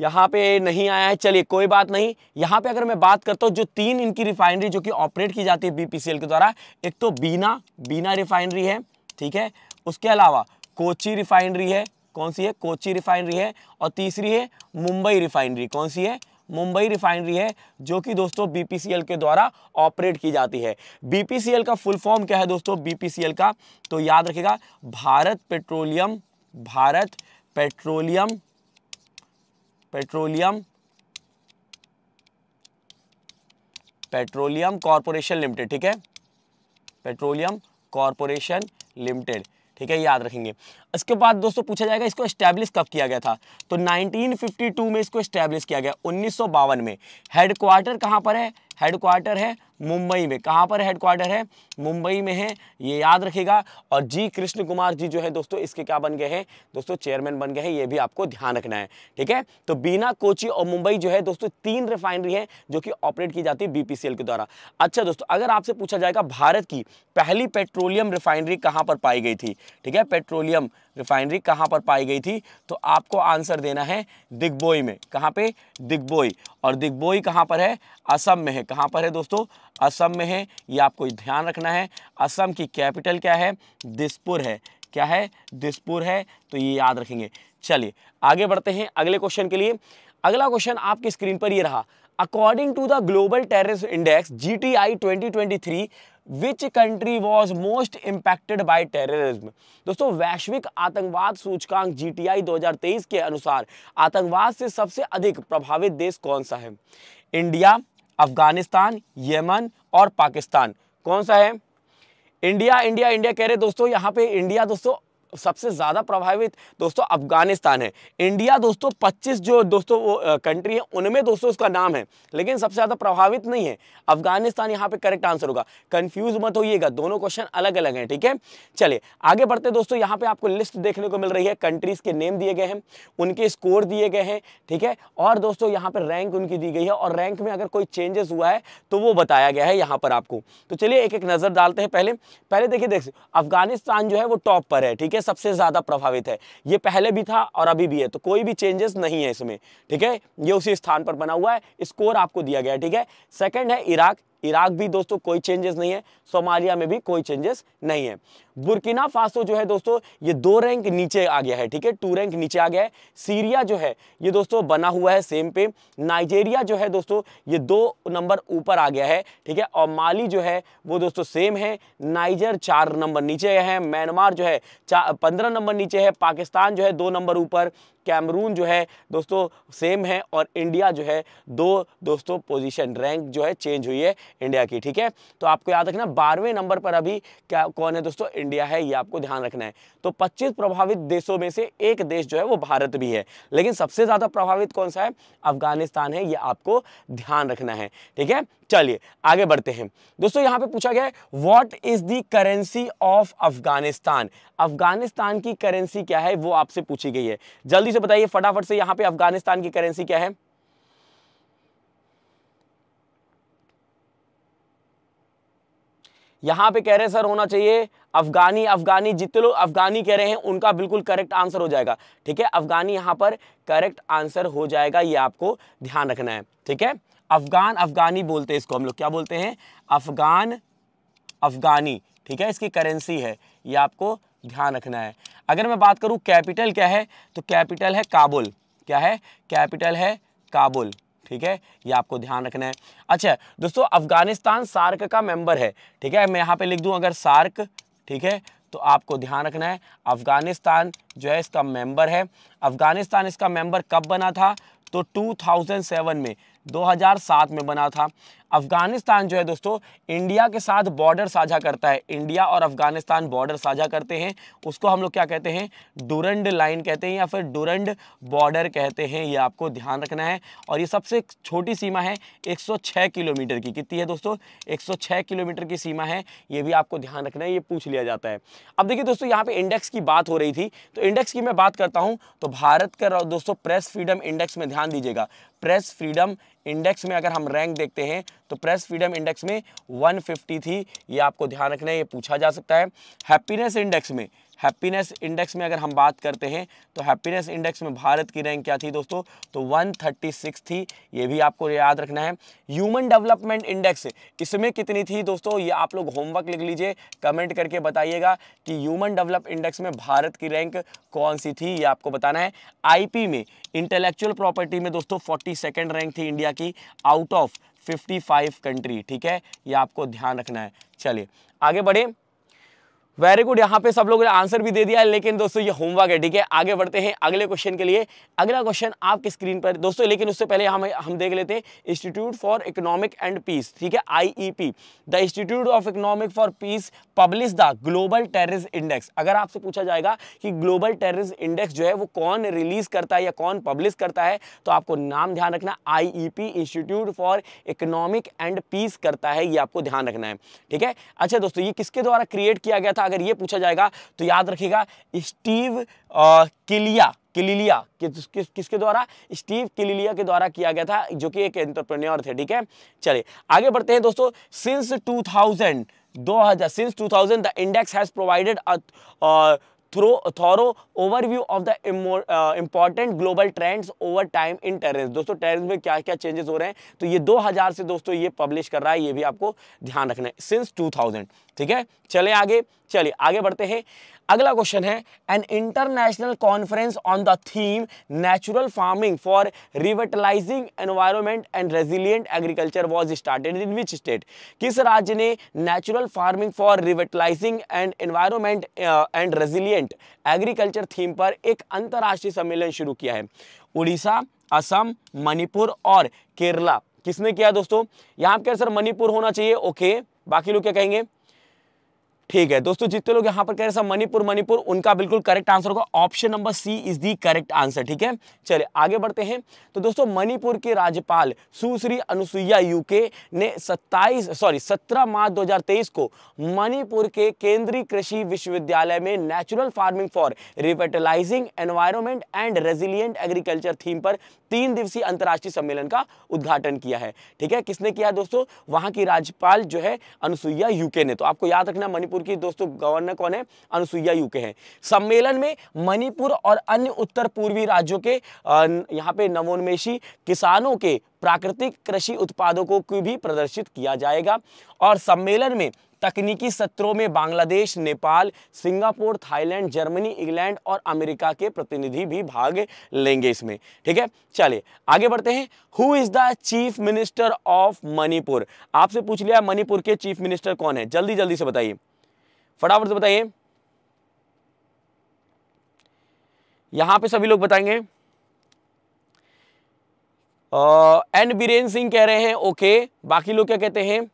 यहाँ पे नहीं आया है चलिए कोई बात नहीं यहाँ पे अगर मैं बात करता हूँ जो तीन इनकी रिफाइनरी जो कि ऑपरेट की जाती है बीपीसीएल के द्वारा एक तो बीना बीना रिफाइनरी है ठीक है उसके अलावा कोची रिफाइनरी है कौन सी है कोची रिफाइनरी है और तीसरी है मुंबई रिफाइनरी कौन सी है मुंबई रिफाइनरी है जो कि दोस्तों बीपीसीएल के द्वारा ऑपरेट की जाती है बीपीसीएल का फुल फॉर्म क्या है दोस्तों बीपीसीएल का तो याद रखेगा Bharat petroleum Bharat petroleum petroleum petroleum corporation limited ठीक है पेट्रोलियम कॉरपोरेशन लिमिटेड ठीक है याद रखेंगे इसके बाद दोस्तों पूछा जाएगा इसको एस्टैब्लिश कब किया गया था तो 1952 में इसको एस्टैब्लिश किया गया उन्नीस में हेडक्वार्टर कहाँ पर है हेडक्वार्टर है मुंबई में कहाँ पर हेडक्वार्टर है मुंबई में है ये याद रखेगा और जी कृष्ण कुमार जी जो है दोस्तों इसके क्या बन गए हैं दोस्तों चेयरमैन बन गए हैं ये भी आपको ध्यान रखना है ठीक है तो बीना कोची और मुंबई जो है दोस्तों तीन रिफाइनरी है जो कि ऑपरेट की जाती है बीपीसीएल के द्वारा अच्छा दोस्तों अगर आपसे पूछा जाएगा भारत की पहली पेट्रोलियम रिफाइनरी कहाँ पर पाई गई थी ठीक है पेट्रोलियम रिफाइनरी कहाँ पर पाई गई थी तो आपको आंसर देना है दिग्बोई में कहाँ पे दिग्बोई और दिग्बोई कहाँ पर है असम में है कहाँ पर है दोस्तों असम में है ये आपको ध्यान रखना है असम की कैपिटल क्या है दिसपुर है क्या है दिसपुर है तो ये याद रखेंगे चलिए आगे बढ़ते हैं अगले क्वेश्चन के लिए अगला क्वेश्चन आपकी स्क्रीन पर ये रहा according to the global terrorist index G T I twenty twenty three which country was most impacted by terrorism दोस्तों वैश्विक आतंकवाद सूचकांक जी टी आई दो हजार तेईस के अनुसार आतंकवाद से सबसे अधिक प्रभावित देश कौन सा है इंडिया अफगानिस्तान यमन और पाकिस्तान कौन सा है इंडिया इंडिया इंडिया कह रहे दोस्तों यहाँ पे इंडिया दोस्तों सबसे ज़्यादा प्रभावित दोस्तों अफगानिस्तान है इंडिया दोस्तों 25 जो दोस्तों वो कंट्री है उनमें दोस्तों उसका नाम है लेकिन सबसे ज़्यादा प्रभावित नहीं है अफगानिस्तान यहाँ पे करेक्ट आंसर होगा कंफ्यूज मत होइएगा दोनों क्वेश्चन अलग अलग हैं ठीक है चलिए आगे बढ़ते दोस्तों यहाँ पे आपको लिस्ट देखने को मिल रही है कंट्रीज़ के नेम दिए गए हैं उनके स्कोर दिए गए हैं ठीक है और दोस्तों यहाँ पर रैंक उनकी दी गई है और रैंक में अगर कोई चेंजेस हुआ है तो वो बताया गया है यहाँ पर आपको तो चलिए एक एक नज़र डालते हैं पहले पहले देखिए देख अफगानिस्तान जो है वो टॉप पर है ठीक है सबसे ज़्यादा प्रभावित है ये पहले भी था और अभी भी है तो कोई भी चेंजेस नहीं है इसमें ठीक है ये उसी स्थान पर बना हुआ है स्कोर आपको दिया गया ठीक है सेकेंड है इराक इराक भी दोस्तों कोई चेंजेस नहीं है सोमालिया में भी कोई चेंजेस नहीं है बुर्किना फासो जो है दोस्तों ये दो रैंक नीचे आ गया है ठीक है टू रैंक नीचे आ गया है सीरिया जो है ये दोस्तों बना हुआ है सेम पे नाइजेरिया जो है दोस्तों ये दो नंबर ऊपर आ गया है ठीक है और माली जो है वो दोस्तों सेम है नाइजर चार नंबर नीचे है म्यांमार जो है पंद्रह नंबर नीचे है पाकिस्तान जो है दो नंबर ऊपर कैमरून जो है दोस्तों सेम है और इंडिया जो है दो दोस्तों पोजीशन रैंक जो है चेंज हुई है इंडिया की ठीक है तो आपको याद रखना बारहवें नंबर पर अभी क्या कौन है दोस्तों इंडिया है ये आपको ध्यान रखना है तो 25 प्रभावित देशों में से एक देश जो है वो भारत भी है लेकिन सबसे ज़्यादा प्रभावित कौन सा है अफगानिस्तान है ये आपको ध्यान रखना है ठीक है चलिए आगे बढ़ते हैं दोस्तों यहाँ पे पूछा गया है what is the currency of Afghanistan Afghanistan की करेंसी क्या है वो आपसे पूछी गई है जल्दी से बताइए फटाफट से यहाँ पे अफगानिस्तान की करेंसी क्या है यहाँ पे कह रहे सर होना चाहिए अफगानी अफगानी जितने लोग अफगानी कह रहे हैं उनका बिल्कुल करेक्ट आंसर हो जाएगा ठीक है अफगानी यहाँ पर करेक्ट आंसर हो जाएगा ये आपको ध्यान रखना है ठीक है अफगान अफगानी बोलते हैं इसको हम लोग क्या बोलते हैं अफगान अफगानी ठीक है इसकी करेंसी है ये आपको ध्यान रखना है अगर मैं बात करूँ कैपिटल क्या है तो कैपिटल है काबुल क्या है कैपिटल है काबुल ठीक है ये आपको ध्यान रखना है अच्छा दोस्तों अफगानिस्तान सार्क का मेंबर है ठीक है मैं यहाँ पे लिख दूँ अगर सार्क ठीक है तो आपको ध्यान रखना है अफगानिस्तान जो है इसका मेंबर है अफगानिस्तान इसका मेंबर कब बना था तो 2007 में 2007 में बना था अफगानिस्तान जो है दोस्तों इंडिया के साथ बॉर्डर साझा करता है इंडिया और अफगानिस्तान बॉर्डर साझा करते हैं उसको हम लोग क्या कहते हैं डुरंड लाइन कहते हैं या फिर डुरंड बॉर्डर कहते हैं ये आपको ध्यान रखना है और ये सबसे छोटी सीमा है 106 किलोमीटर की कितनी है दोस्तों 106 किलोमीटर की सीमा है ये भी आपको ध्यान रखना है ये पूछ लिया जाता है अब देखिए दोस्तों यहाँ पे इंडेक्स की बात हो रही थी तो इंडेक्स की मैं बात करता हूँ तो भारत का दोस्तों प्रेस फ्रीडम इंडेक्स में ध्यान दीजिएगा प्रेस फ्रीडम इंडेक्स में अगर हम रैंक देखते हैं तो प्रेस फ्रीडम इंडेक्स में 150 थी ये आपको ध्यान रखना है ये पूछा जा सकता है हैप्पीनेस इंडेक्स में हैप्पीनेस इंडेक्स में अगर हम बात करते हैं तो हैप्पीनेस इंडेक्स में भारत की रैंक क्या थी दोस्तों तो 136 थी ये भी आपको याद रखना है ह्यूमन डेवलपमेंट इंडेक्स इसमें कितनी थी दोस्तों ये आप लोग होमवर्क लिख लीजिए कमेंट करके बताइएगा कि ह्यूमन डेवलप इंडेक्स में भारत की रैंक कौन सी थी ये आपको बताना है आई में इंटेलेक्चुअल प्रॉपर्टी में दोस्तों फोर्टी सेकेंड रैंक थी इंडिया की आउट ऑफ 55 कंट्री ठीक है ये आपको ध्यान रखना है चलिए आगे बढ़े वेरी गुड यहाँ पे सब लोगों ने आंसर भी दे दिया है लेकिन दोस्तों ये होमवर्क है ठीक है आगे बढ़ते हैं अगले क्वेश्चन के लिए अगला क्वेश्चन आपके स्क्रीन पर दोस्तों लेकिन उससे पहले हम हम देख लेते हैं institute for economic and peace ठीक है IEP the institute of economic for peace publish the global terrorist index अगर आपसे पूछा जाएगा कि ग्लोबल टेररिस्ट इंडेक्स जो है वो कौन रिलीज करता है या कौन पब्लिश करता है तो आपको नाम ध्यान रखना I institute for economic and peace करता है ये आपको ध्यान रखना है ठीक है अच्छा दोस्तों ये किसके द्वारा क्रिएट किया गया था था अगर ये पूछा जाएगा तो याद रखिएगा स्टीव किलिया किलिलिया कि, कि, किसके द्वारा स्टीव किलिलिया के द्वारा किया गया था जो कि एक एंटरप्रेन्योर थे ठीक है चलिए आगे बढ़ते हैं दोस्तों since 2000 2000 since 2000 the index has provided thorough overview of the important global trends over time in terms दोस्तों टेरिस में क्या क्या चेंजेस हो रहे हैं तो ये 2000 से दोस्तों ये पब्लिश कर रहा है ये भी आपको ध्यान रखना है सिंस 2000 ठीक है चले आगे चलिए आगे बढ़ते हैं अगला क्वेश्चन है an international conference on the theme natural farming for revitalizing environment and resilient agriculture was started in which state किस राज्य ने natural farming for revitalizing and environment and resilient agriculture theme पर एक अंतर्राष्ट्रीय सम्मेलन शुरू किया है उड़ीसा असम मणिपुर और केरला किसने किया दोस्तों यहाँ पर सर मणिपुर होना चाहिए ओके बाकी लोग क्या कहेंगे ठीक है दोस्तों जितने लोग यहाँ पर कह रहे हैं मणिपुर मणिपुर उनका बिल्कुल करेक्ट आंसर होगा option number C is the correct answer ठीक है चलिए आगे बढ़ते हैं तो दोस्तों मणिपुर के राज्यपाल सुश्री अनुसुईया यूके ने 27 सॉरी 17 मार्च 2023 को मणिपुर के केंद्रीय कृषि विश्वविद्यालय में natural farming for revitalizing environment and resilient agriculture theme पर तीन दिवसीय अंतर्राष्ट्रीय सम्मेलन का उद्घाटन किया है ठीक है किसने किया दोस्तों वहां की राज्यपाल जो है अनुसुईया यूके ने तो आपको याद रखना मणिपुर मणिपुर की दोस्तों गवर्नर कौन है अनुसुईया यू हैं सम्मेलन में मणिपुर और अन्य उत्तर पूर्वी राज्यों के यहाँ पे नवोन्मेषी किसानों के प्राकृतिक कृषि उत्पादों को भी प्रदर्शित किया जाएगा और सम्मेलन में तकनीकी सत्रों में Bangladesh Nepal Singapore Thailand Germany England और अमेरिका के प्रतिनिधि भी भाग लेंगे इसमें ठीक है चलिए आगे बढ़ते हैं who is the chief minister of Manipur आपसे पूछ लिया मणिपुर के चीफ मिनिस्टर कौन है जल्दी जल्दी से बताइए फटाफट से बताइए यहां पे सभी लोग बताएंगे एन बीरेन सिंह कह रहे हैं ओके बाकी लोग क्या कहते हैं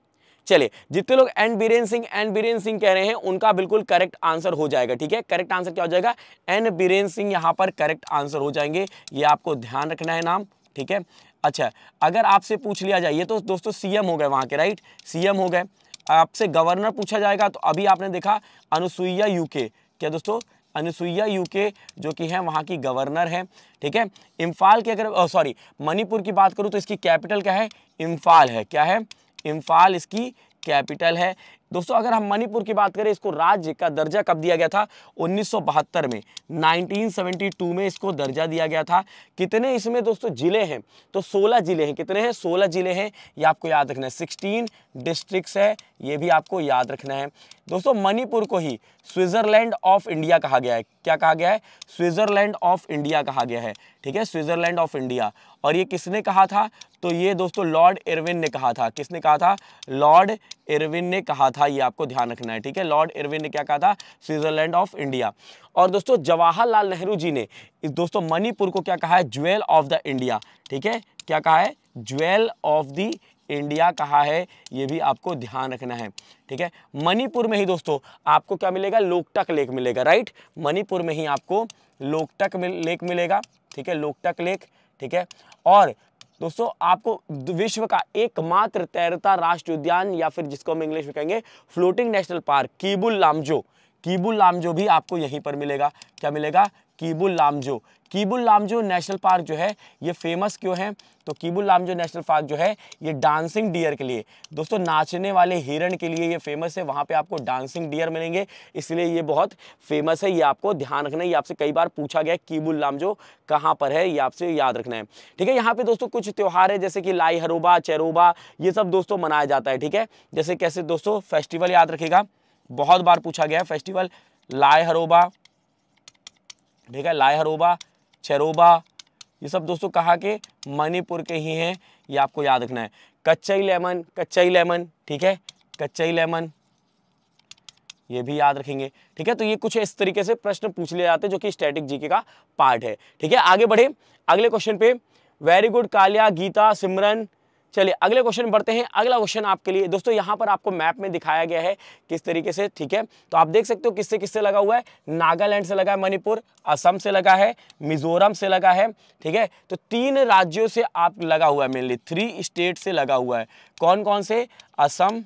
चलिए जितने लोग एन बीरेन सिंह एन बीरेन सिंह कह रहे हैं उनका बिल्कुल करेक्ट आंसर हो जाएगा ठीक है करेक्ट आंसर क्या हो जाएगा एन बीरेन सिंह यहां पर करेक्ट आंसर हो जाएंगे ये आपको ध्यान रखना है नाम ठीक है अच्छा अगर आपसे पूछ लिया जाए ये तो दोस्तों सीएम हो गए वहां के राइट सीएम हो गए आपसे गवर्नर पूछा जाएगा तो अभी आपने देखा अनुसुईया यूके क्या दोस्तों अनुसुईया यूके जो कि है वहाँ की गवर्नर है ठीक है इम्फाल की अगर सॉरी मणिपुर की बात करूँ तो इसकी कैपिटल क्या है इम्फाल है क्या है इम्फाल इसकी कैपिटल है दोस्तों अगर हम मणिपुर की बात करें इसको राज्य का दर्जा कब दिया गया था 1972 में 1972 में इसको दर्जा दिया गया था कितने इसमें दोस्तों जिले हैं तो 16 जिले हैं कितने हैं 16 जिले हैं ये आपको याद रखना है 16 डिस्ट्रिक्ट्स है ये भी आपको याद रखना है दोस्तों मणिपुर को ही स्विट्ज़रलैंड ऑफ इंडिया कहा गया है क्या कहा गया है स्विट्ज़रलैंड ऑफ इंडिया कहा गया है ठीक है स्विट्ज़रलैंड ऑफ इंडिया और ये किसने कहा था तो ये दोस्तों लॉर्ड इरविन ने कहा था किसने कहा था लॉर्ड इरविन ने कहा था ये आपको ध्यान रखना है ठीक है लॉर्ड इरविन ने क्या कहा था स्विट्जरलैंड ऑफ इंडिया और दोस्तों जवाहरलाल नेहरू जी ने दोस्तों मणिपुर को क्या कहा है ज्वेल ऑफ द इंडिया ठीक है क्या कहा है ज्वेल ऑफ द इंडिया कहा है ये भी आपको ध्यान रखना है ठीक है मणिपुर में ही दोस्तों आपको क्या मिलेगा लोकटक लेक मिलेगा राइट मणिपुर में ही आपको लोकटक लेक मिलेगा ठीक है लोकटक लेक ठीक है और दोस्तों आपको विश्व का एकमात्र तैरता राष्ट्रीय उद्यान या फिर जिसको हम इंग्लिश में कहेंगे floating national park Keibul Lamjao Keibul Lamjao भी आपको यहीं पर मिलेगा क्या मिलेगा कीबुल लामजो कीबुल लामजो नेशनल पार्क जो है ये फेमस क्यों है तो कीबुल लामजो नेशनल पार्क जो है ये डांसिंग डियर के लिए दोस्तों नाचने वाले हिरण के लिए ये फेमस है वहाँ पे आपको डांसिंग डियर मिलेंगे इसलिए ये बहुत फेमस है ये आपको ध्यान रखना है ये आपसे कई बार पूछा गया कीबुल लामजो कहाँ पर है ये आपसे याद रखना है ठीक है यहाँ पर दोस्तों कुछ त्यौहार है जैसे कि लाई हरोबा चैरोबा ये सब दोस्तों मनाया जाता है ठीक है जैसे कैसे दोस्तों फेस्टिवल याद रखेगा बहुत बार पूछा गया है फेस्टिवल लाए हरोबा ठीक है लाहरोबा चरोबा ये सब दोस्तों कहा के मणिपुर के ही हैं ये आपको याद रखना है कच्चई लेमन कच्चई लेमन ठीक है कच्चई लेमन ये भी याद रखेंगे ठीक है तो ये कुछ इस तरीके से प्रश्न पूछ लिए जाते हैं जो कि स्टैटिक जीके का पार्ट है ठीक है आगे बढ़े अगले क्वेश्चन पे वेरी गुड कालिया गीता सिमरन चलिए अगले क्वेश्चन बढ़ते हैं अगला क्वेश्चन आपके लिए दोस्तों यहाँ पर आपको मैप में दिखाया गया है किस तरीके से ठीक है तो आप देख सकते हो किससे किससे लगा हुआ है नागालैंड से लगा है मणिपुर असम से लगा है मिजोरम से लगा है ठीक है तो तीन राज्यों से आप लगा हुआ है मेनली थ्री स्टेट से लगा हुआ है कौन कौन से असम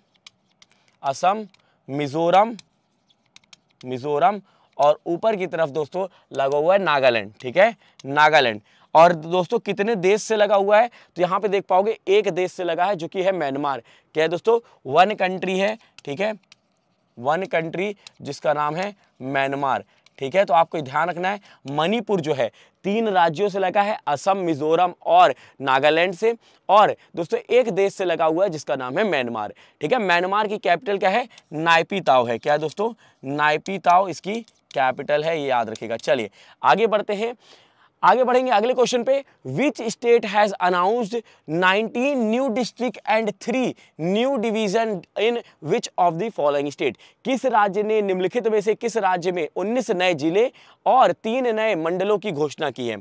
असम मिजोरम मिजोरम और ऊपर की तरफ दोस्तों लगा हुआ है नागालैंड ठीक है नागालैंड और दोस्तों कितने देश से लगा हुआ है तो यहाँ पे देख पाओगे एक देश से लगा है जो कि है म्यांमार क्या है दोस्तों वन कंट्री है ठीक है वन कंट्री जिसका नाम है म्यांमार ठीक है तो आपको ध्यान रखना है मणिपुर जो है तीन राज्यों से लगा है असम मिजोरम और नागालैंड से और दोस्तों एक देश से लगा हुआ है जिसका नाम है म्यांमार ठीक है म्यांमार की कैपिटल क्या है नाइपी ताओ है क्या है दोस्तों नाइपी ताओ इसकी कैपिटल है ये याद रखिएगा चलिए आगे बढ़ते हैं आगे बढ़ेंगे अगले क्वेश्चन पे which state has announced 19 new district and three new division in which of the following state किस राज्य ने निम्नलिखित में से किस राज्य में 19 नए जिले और तीन नए मंडलों की घोषणा की है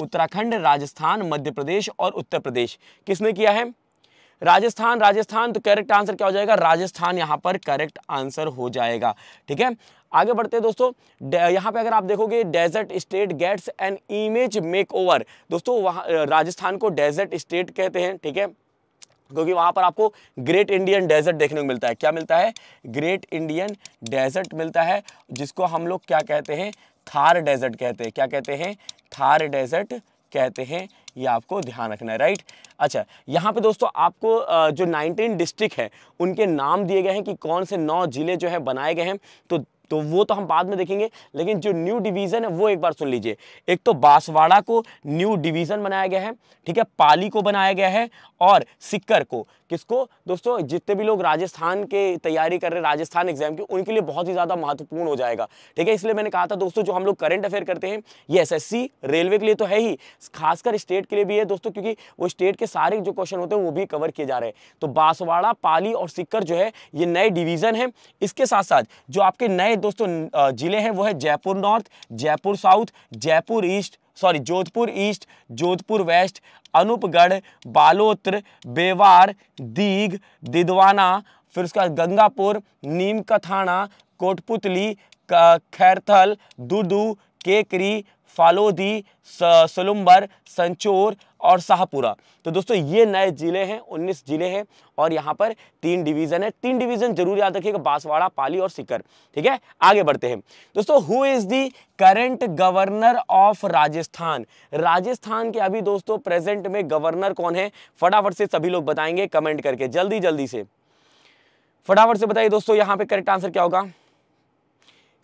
उत्तराखंड राजस्थान मध्य प्रदेश और उत्तर प्रदेश किसने किया है राजस्थान राजस्थान तो करेक्ट आंसर क्या हो जाएगा राजस्थान यहां पर करेक्ट आंसर हो जाएगा ठीक है आगे बढ़ते हैं दोस्तों यहाँ पे अगर आप देखोगे desert state gets and image makeover दोस्तों वहाँ राजस्थान को डेजर्ट स्टेट कहते हैं ठीक है क्योंकि वहां पर आपको ग्रेट इंडियन डेजर्ट देखने को मिलता है क्या मिलता है ग्रेट इंडियन डेजर्ट मिलता है जिसको हम लोग क्या कहते हैं थार डेजर्ट कहते हैं क्या कहते हैं थार डेजर्ट कहते हैं ये आपको ध्यान रखना है राइट अच्छा यहाँ पे दोस्तों आपको जो 19 डिस्ट्रिक्ट हैं उनके नाम दिए गए हैं कि कौन से नौ ज़िले जो है बनाए गए हैं तो तो वो तो हम बाद में देखेंगे लेकिन जो न्यू डिवीज़न है वो एक बार सुन लीजिए एक तो बांसवाड़ा को न्यू डिवीज़न बनाया गया है ठीक है पाली को बनाया गया है और सिक्कर को किसको दोस्तों जितने भी लोग राजस्थान के तैयारी कर रहे हैं राजस्थान एग्जाम की उनके लिए बहुत ही ज़्यादा महत्वपूर्ण हो जाएगा ठीक है इसलिए मैंने कहा था दोस्तों जो हम लोग करंट अफेयर करते हैं ये एसएससी रेलवे के लिए तो है ही खासकर स्टेट के लिए भी है दोस्तों क्योंकि वो स्टेट के सारे जो क्वेश्चन होते हैं वो भी कवर किए जा रहे हैं तो बांसवाड़ा पाली और सिक्कर जो है ये नए डिवीज़न है इसके साथ साथ जो आपके नए दोस्तों ज़िले हैं वो है Jaipur north Jaipur south Jaipur east sorry Jodhpur east Jodhpur west Anupgarh Balotra Beawar Deeg Didwana फिर उसके बाद गंगापुर नीम का थाना कोटपुतली खैरथल दुदू केकरी फालोदी सलुम्बर संचोर और शाहपुरा तो दोस्तों ये नए ज़िले हैं 19 ज़िले हैं और यहाँ पर तीन डिवीज़न है तीन डिवीज़न जरूर याद रखिएगा बांसवाड़ा पाली और सिकर ठीक है आगे बढ़ते हैं दोस्तों who is the current governor of Rajasthan Rajasthan के अभी दोस्तों प्रेजेंट में गवर्नर कौन है फटाफट से सभी लोग बताएंगे कमेंट करके जल्दी जल्दी से फटाफट से बताइए दोस्तों यहाँ पे करेक्ट आंसर क्या होगा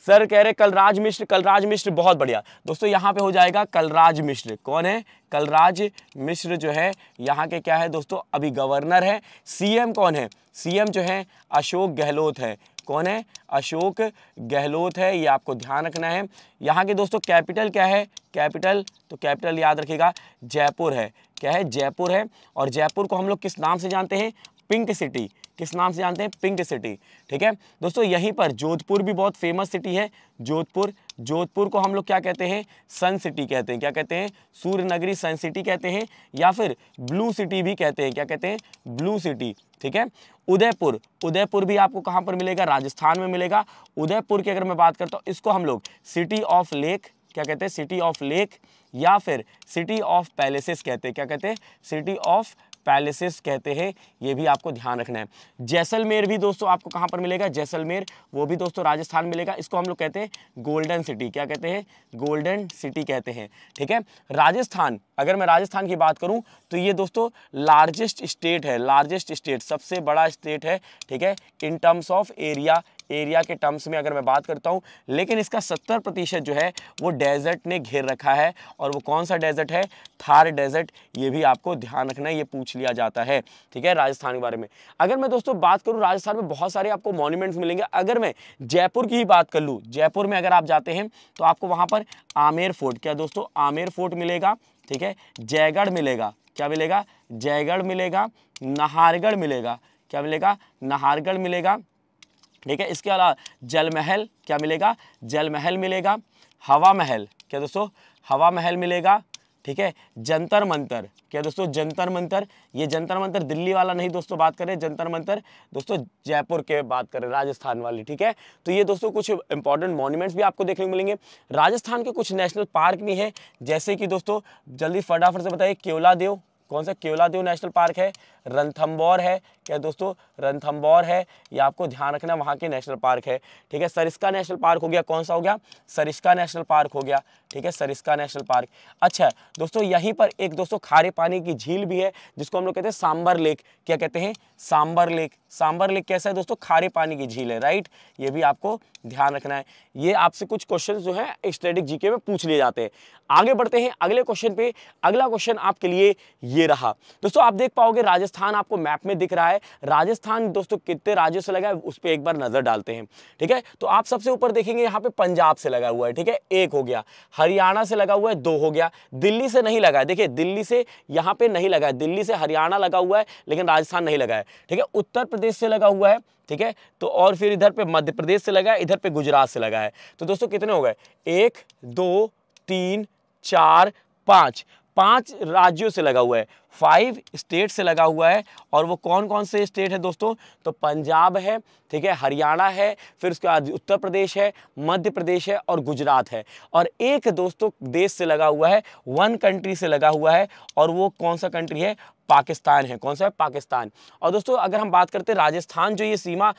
सर कह रहे कलराज मिश्र कलराज मिश्र बहुत बढ़िया दोस्तों यहाँ पे हो जाएगा कलराज मिश्र कौन है कलराज मिश्र जो है यहाँ के क्या है दोस्तों अभी गवर्नर है सीएम कौन है सीएम जो है अशोक गहलोत है कौन है अशोक गहलोत है ये आपको ध्यान रखना है यहाँ के दोस्तों कैपिटल क्या है कैपिटल तो कैपिटल याद रखेगा जयपुर है क्या है जयपुर है और जयपुर को हम लोग किस नाम से जानते हैं पिंक सिटी किस नाम से जानते हैं पिंक सिटी ठीक है दोस्तों यहीं पर जोधपुर भी बहुत फेमस सिटी है जोधपुर जोधपुर को हम लोग क्या कहते हैं सन सिटी कहते हैं क्या कहते हैं सूर्य नगरी सन सिटी कहते हैं या फिर ब्लू सिटी भी कहते हैं क्या कहते हैं ब्लू सिटी ठीक है उदयपुर उदयपुर भी आपको कहाँ पर मिलेगा राजस्थान में मिलेगा उदयपुर की अगर मैं बात करता हूँ इसको हम लोग सिटी ऑफ लेक क्या कहते हैं सिटी ऑफ लेक या फिर सिटी ऑफ पैलेसेस कहते हैं क्या कहते हैं सिटी ऑफ पैलेसेस कहते हैं ये भी आपको ध्यान रखना है जैसलमेर भी दोस्तों आपको कहाँ पर मिलेगा जैसलमेर वो भी दोस्तों राजस्थान मिलेगा इसको हम लोग कहते हैं गोल्डन सिटी क्या कहते हैं गोल्डन सिटी कहते हैं ठीक है राजस्थान अगर मैं राजस्थान की बात करूँ तो ये दोस्तों लार्जेस्ट स्टेट है लार्जेस्ट स्टेट सबसे बड़ा स्टेट है ठीक है in terms of area area के टर्म्स में अगर मैं बात करता हूँ लेकिन इसका सत्तर प्रतिशत जो है वो डेजर्ट ने घेर रखा है और वो कौन सा डेजर्ट है थार डेजर्ट ये भी आपको ध्यान रखना ये पूछ लिया जाता है ठीक है राजस्थान के बारे में अगर मैं दोस्तों बात करूँ राजस्थान में बहुत सारे आपको मॉन्यूमेंट्स मिलेंगे अगर मैं जयपुर की ही बात कर लूँ जयपुर में अगर आप जाते हैं तो आपको वहाँ पर आमेर फोर्ट क्या दोस्तों आमेर फोर्ट मिलेगा ठीक है जयगढ़ मिलेगा क्या मिलेगा जयगढ़ मिलेगा नाहरगढ़ मिलेगा क्या मिलेगा नाहरगढ़ मिलेगा ठीक है इसके अलावा जल महल क्या मिलेगा जल महल मिलेगा हवा महल क्या दोस्तों हवा महल मिलेगा ठीक है जंतर मंतर क्या दोस्तों जंतर मंतर ये जंतर मंतर दिल्ली वाला नहीं दोस्तों बात करें जंतर मंतर दोस्तों जयपुर के बात करें राजस्थान वाली ठीक है तो ये दोस्तों कुछ इंपॉर्टेंट मॉन्यूमेंट्स भी आपको देखने को मिलेंगे राजस्थान के कुछ नेशनल पार्क भी हैं जैसे कि दोस्तों जल्दी फटाफट से बताइए केवला देव कौन सा केवला देव नेशनल पार्क है रंथम्बोर है क्या दोस्तों रनथम्बौर है ये आपको ध्यान रखना वहाँ के नेशनल पार्क है ठीक है सरिस्का नेशनल पार्क हो गया कौन सा हो गया सरिस्का नेशनल पार्क हो गया ठीक है सरिस्का नेशनल पार्क अच्छा दोस्तों यहीं पर एक दोस्तों खारे पानी की झील भी है जिसको हम लोग कहते हैं सांबर लेक क्या कहते हैं सांबर लेक सांबर लेक कैसा है दोस्तों खारे पानी की झील है राइट ये भी आपको ध्यान रखना है ये आपसे कुछ क्वेश्चन जो है स्टेटिक जीके में पूछ लिए जाते हैं आगे बढ़ते हैं अगले क्वेश्चन पे अगला क्वेश्चन आपके लिए ये रहा दोस्तों आप देख पाओगे राजस्थान आपको मैप में दिख रहा है है राजस्थान दोस्तों कितने राज्यों से लगा है उस पर एक बार नज़र डालते हैं ठीक है तो आप सबसे ऊपर देखेंगे यहाँ पे पंजाब से लगा हुआ है ठीक है एक हो गया हरियाणा से लगा हुआ है दो हो गया दिल्ली से नहीं लगा है देखिए दिल्ली से यहाँ पे नहीं लगा है दिल्ली से हरियाणा लगा हुआ है लेकिन राजस्थान नहीं लगा है ठीक है उत्तर प्रदेश से लगा हुआ है ठीक है तो और फिर इधर पे मध्य प्रदेश से लगा है इधर पे गुजरात से लगा है तो दोस्तों कितने हो गए एक दो तीन चार पाँच पांच राज्यों से लगा हुआ है फाइव स्टेट से लगा हुआ है और वो कौन कौन से स्टेट है दोस्तों तो पंजाब है ठीक है हरियाणा है फिर उसके बाद उत्तर प्रदेश है मध्य प्रदेश है और गुजरात है और एक दोस्तों देश से लगा हुआ है वन कंट्री से लगा हुआ है और वो कौन सा कंट्री है पाकिस्तान है कौन सा है पाकिस्तान और दोस्तों अगर हम बात करते हैं राजस्थान जो ये सीमा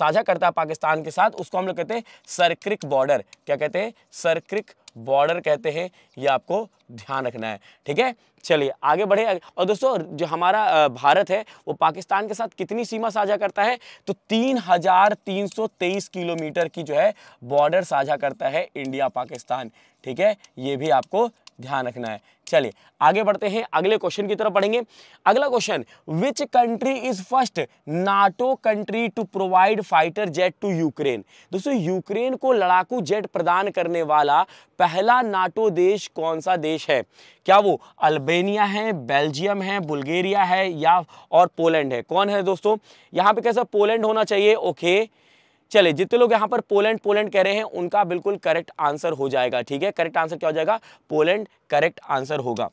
साझा करता है पाकिस्तान के साथ उसको हम लोग कहते हैं सरक्रिक बॉर्डर क्या कहते हैं सरक्रिक बॉर्डर कहते हैं ये आपको ध्यान रखना है ठीक है चलिए आगे बढ़े और दोस्तों जो हमारा भारत है वो पाकिस्तान के साथ कितनी सीमा साझा करता है तो 3,323 किलोमीटर की जो है बॉर्डर साझा करता है इंडिया पाकिस्तान ठीक है ये भी आपको ध्यान रखना है चलिए आगे बढ़ते हैं अगले क्वेश्चन की तरफ पढ़ेंगे अगला question which country is first NATO country to provide fighter jet to Ukraine दोस्तों यूक्रेन को लड़ाकू जेट प्रदान करने वाला पहला नाटो देश कौन सा देश है क्या वो अल्बेनिया है बेल्जियम है बुल्गेरिया है या और पोलैंड है कौन है दोस्तों यहाँ पे कैसा पोलैंड होना चाहिए ओके okay. चले जितने लोग यहां पर पोलैंड पोलैंड कह रहे हैं उनका बिल्कुल करेक्ट आंसर हो जाएगा ठीक है करेक्ट आंसर क्या हो जाएगा पोलैंड करेक्ट आंसर होगा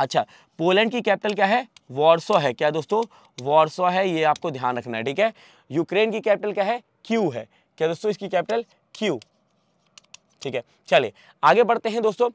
अच्छा पोलैंड की कैपिटल क्या है वॉर्सो है क्या दोस्तों वॉर्सो है ये आपको ध्यान रखना है ठीक है यूक्रेन की कैपिटल क्या है क्यू है क्या दोस्तों इसकी कैपिटल क्यू ठीक है चलिए आगे बढ़ते हैं दोस्तों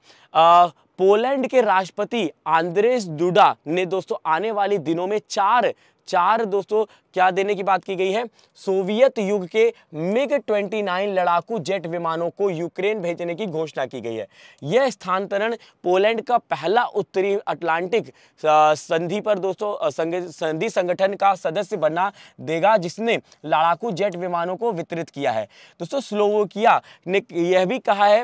पोलैंड के राष्ट्रपति आंद्रेस डुडा ने दोस्तों आने वाले दिनों में चार चार दोस्तों क्या देने की बात की गई है सोवियत युग के मिग 29 लड़ाकू जेट विमानों को यूक्रेन भेजने की घोषणा की गई है यह स्थानांतरण पोलैंड का पहला उत्तरी अटलांटिक संधि पर दोस्तों संधि संगठन का सदस्य बना देगा जिसने लड़ाकू जेट विमानों को वितरित किया है दोस्तों स्लोवोकिया ने यह भी कहा है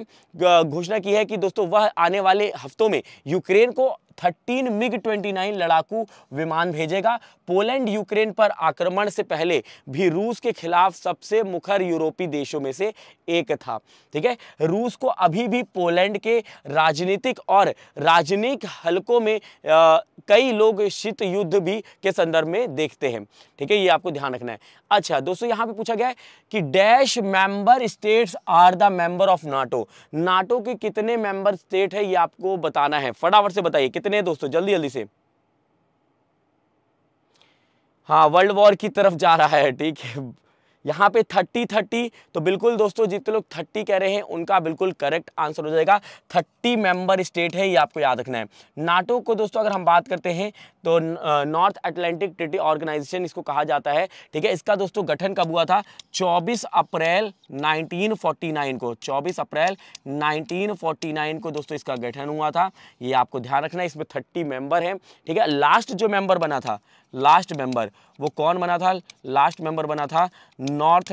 घोषणा की है कि दोस्तों वह आने वाले हफ्तों में यूक्रेन को 13 मिग 29 लड़ाकू विमान भेजेगा पोलैंड यूक्रेन पर आकर आक्रमण से पहले भी रूस के खिलाफ सबसे मुखर यूरोपीय देशों में से एक था ठीक है रूस को अभी भी पोलैंड के राजनीतिक और राजनीतिक हलकों में आ, कई लोग शीत युद्ध भी के संदर्भ में देखते हैं ठीक है ये आपको ध्यान रखना है अच्छा दोस्तों यहाँ पे पूछा गया है कि dash member states are the member of NATO NATO के कितने मेंबर स्टेट है ये आपको बताना है फटाफट से बताइए कितने दोस्तों जल्दी जल्दी से हाँ वर्ल्ड वॉर की तरफ जा रहा है ठीक है यहाँ पे थर्टी थर्टी तो बिल्कुल दोस्तों जितने लोग थर्टी कह रहे हैं उनका बिल्कुल करेक्ट आंसर हो जाएगा थर्टी मेंबर स्टेट है ये आपको याद रखना है नाटो को दोस्तों अगर हम बात करते हैं तो नॉर्थ अटलांटिक ट्रिटी ऑर्गेनाइजेशन इसको कहा जाता है ठीक है इसका दोस्तों गठन कब हुआ था 24 अप्रैल 1949 को 24 अप्रैल 1949 को दोस्तों इसका गठन हुआ था ये आपको ध्यान रखना है इसमें थर्टी मेंबर है ठीक है लास्ट जो मेंबर बना था लास्ट मेंबर वो कौन बना था लास्ट मेंबर बना था नॉर्थ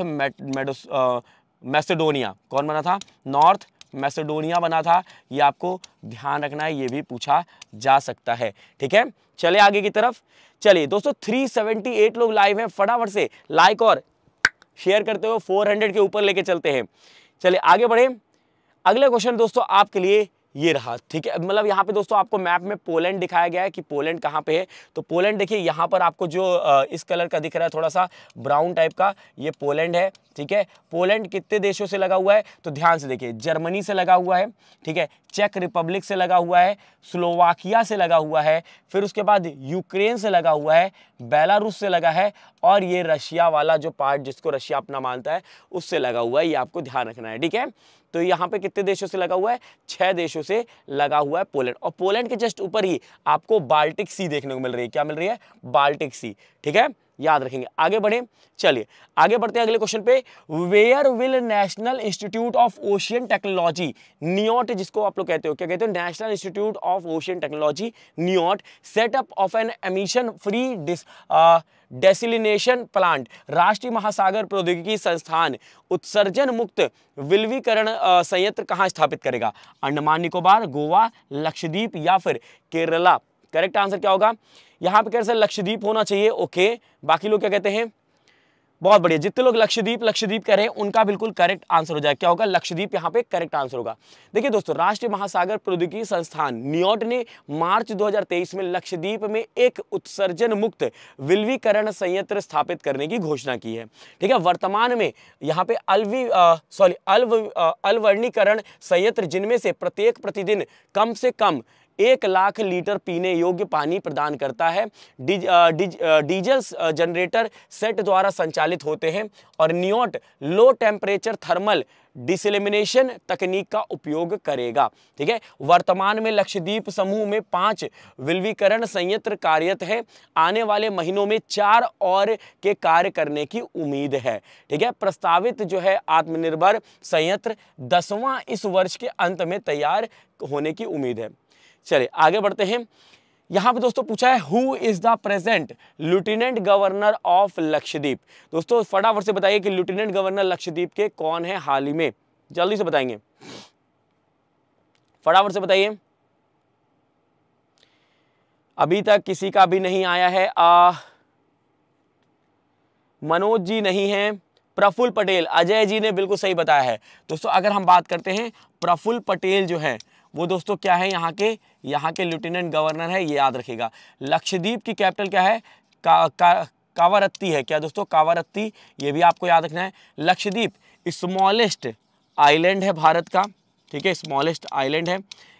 मैसेडोनिया कौन बना था नॉर्थ मैसेडोनिया बना था ये आपको ध्यान रखना है ये भी पूछा जा सकता है ठीक है चले आगे की तरफ चलिए दोस्तों 378 लोग लाइव हैं फटाफट से लाइक और शेयर करते हुए 400 के ऊपर लेके चलते हैं चलिए आगे बढ़े अगले क्वेश्चन दोस्तों आपके लिए ये रहा ठीक है मतलब यहाँ पे दोस्तों आपको मैप में पोलैंड दिखाया गया है कि पोलैंड कहाँ पे है तो पोलैंड देखिए यहाँ पर आपको जो इस कलर का दिख रहा है थोड़ा सा ब्राउन टाइप का ये पोलैंड है ठीक है पोलैंड कितने देशों से लगा हुआ है तो ध्यान से देखिए जर्मनी से लगा हुआ है ठीक है चेक रिपब्लिक से लगा हुआ है स्लोवाकिया से लगा हुआ है फिर उसके बाद यूक्रेन से लगा हुआ है बेलारूस से लगा है और ये रशिया वाला जो पार्ट जिसको रशिया अपना मानता है उससे लगा हुआ है ये आपको ध्यान रखना है ठीक है तो यहाँ पे कितने देशों से लगा हुआ है छह देशों से लगा हुआ है पोलैंड और पोलैंड के जस्ट ऊपर ही आपको बाल्टिक सी देखने को मिल रही है क्या मिल रही है बाल्टिक सी ठीक है याद रखेंगे आगे बढ़े चलिए आगे बढ़ते हैं अगले क्वेश्चन पे where will national institute of ocean technology NIOT जिसको आप लोग कहते हो क्या कहते हो national institute of ocean technology NIOT set up of an emission free dis desalination plant राष्ट्रीय महासागर प्रौद्योगिकी संस्थान उत्सर्जन मुक्त विलवीकरण uh, संयंत्र कहाँ स्थापित करेगा अंडमान निकोबार गोवा लक्षद्वीप या फिर केरला करेक्ट आंसर क्या होगा यहाँ पे कह सर लक्षद्वीप होना चाहिए ओके बाकी लोग क्या कहते हैं बहुत बढ़िया जितने लोग लक्षद्वीप लक्षद्वीप कह रहे हैं उनका बिल्कुल करेक्ट आंसर हो जाएगा क्या होगा लक्षद्वीप यहाँ पे करेक्ट आंसर होगा देखिए दोस्तों राष्ट्रीय महासागर प्रौद्योगिकी संस्थान न्यूट ने मार्च 2023 में लक्षद्वीप में एक उत्सर्जन मुक्त विलवीकरण संयंत्र स्थापित करने की घोषणा की है ठीक है वर्तमान में यहाँ पे अलवी सॉरी अल्व अलवर्णीकरण संयंत्र जिनमें से प्रत्येक प्रतिदिन कम से कम एक लाख लीटर पीने योग्य पानी प्रदान करता है dis, dis, diesel generator set द्वारा संचालित होते हैं और नियोट लो टेम्परेचर थर्मल डिसलिमिनेशन तकनीक का उपयोग करेगा ठीक है वर्तमान में लक्षद्वीप समूह में पांच विलवीकरण संयंत्र कार्यरत है आने वाले महीनों में चार और के कार्य करने की उम्मीद है ठीक है प्रस्तावित जो है आत्मनिर्भर संयंत्र दसवां इस वर्ष के अंत में तैयार होने की उम्मीद है चलिए आगे बढ़ते हैं यहाँ पे दोस्तों पूछा है who is the present lieutenant governor of Lakshadweep दोस्तों फटाफट से बताइए कि लेफ्टिनेंट गवर्नर लक्षद्वीप के कौन है हाल ही में जल्दी से बताएंगे फटाफट से बताइए अभी तक किसी का भी नहीं आया है आ, मनोज जी नहीं है प्रफुल पटेल अजय जी ने बिल्कुल सही बताया है दोस्तों अगर हम बात करते हैं प्रफुल पटेल जो है वो दोस्तों क्या है यहाँ के यहाँ के लेफ्टिनेंट गवर्नर है ये याद रखेगा लक्षद्वीप की कैपिटल क्या है का, का, कावारत्ती है क्या दोस्तों कावारत्ती ये भी आपको याद रखना है लक्षद्वीप स्मॉलेस्ट आइलैंड है भारत का ठीक है स्मॉलेस्ट आइलैंड है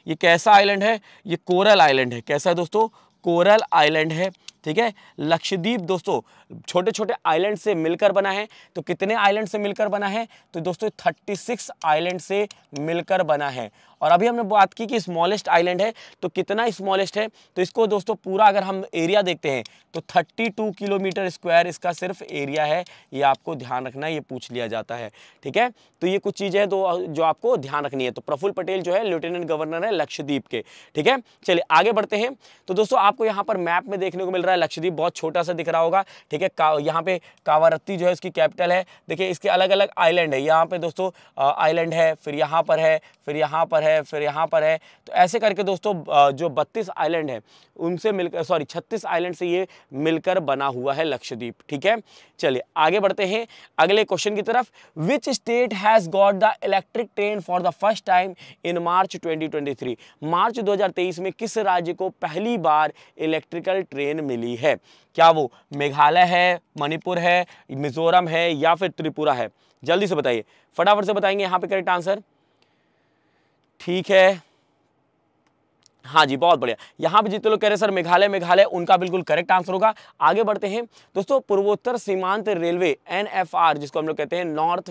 ये कैसा आइलैंड है ये कोरल आइलैंड है कैसा है दोस्तों कोरल आइलैंड है ठीक है लक्षद्वीप दोस्तों छोटे छोटे आइलैंड से मिलकर बना है तो कितने आइलैंड से मिलकर बना है तो दोस्तों 36 आइलैंड से मिलकर बना है और अभी हमने बात की कि स्मॉलेस्ट आइलैंड है तो कितना स्मॉलेस्ट है तो इसको दोस्तों पूरा अगर हम एरिया देखते हैं तो 32 किलोमीटर स्क्वायर इसका सिर्फ एरिया है ये आपको ध्यान रखना ये पूछ लिया जाता है ठीक है तो ये कुछ चीज़ें तो जो आपको ध्यान रखनी है तो प्रफुल पटेल जो है लेफ्टिनेंट गवर्नर है लक्षद्वीप के ठीक है चलिए आगे बढ़ते हैं तो दोस्तों आपको यहाँ पर मैप में देखने को मिल रहा है लक्षद्वीप बहुत छोटा सा दिख रहा होगा ठीक ठीक है का यहाँ पे कावारत्ती जो है उसकी कैपिटल है देखिए इसके अलग अलग आइलैंड है यहाँ पे दोस्तों आइलैंड है फिर यहाँ पर है फिर यहाँ पर है फिर यहाँ पर है तो ऐसे करके दोस्तों जो बत्तीस आइलैंड है उनसे मिलकर सॉरी छत्तीस आइलैंड से ये मिलकर बना हुआ है लक्षद्वीप ठीक है चलिए आगे बढ़ते हैं अगले क्वेश्चन की तरफ which state has got the electric train for the first time in March 2023 मार्च 2023 में किस राज्य को पहली बार इलेक्ट्रिकल ट्रेन मिली है क्या वो मेघालय है मणिपुर है मिजोरम है या फिर त्रिपुरा है जल्दी से बताइए फटाफट से बताएंगे यहाँ पे करेक्ट आंसर ठीक है हाँ जी बहुत बढ़िया यहाँ पे जितने लोग कह रहे हैं सर मेघालय मेघालय उनका बिल्कुल करेक्ट आंसर होगा आगे बढ़ते हैं दोस्तों पूर्वोत्तर सीमांत रेलवे एनएफआर जिसको हम लोग कहते हैं north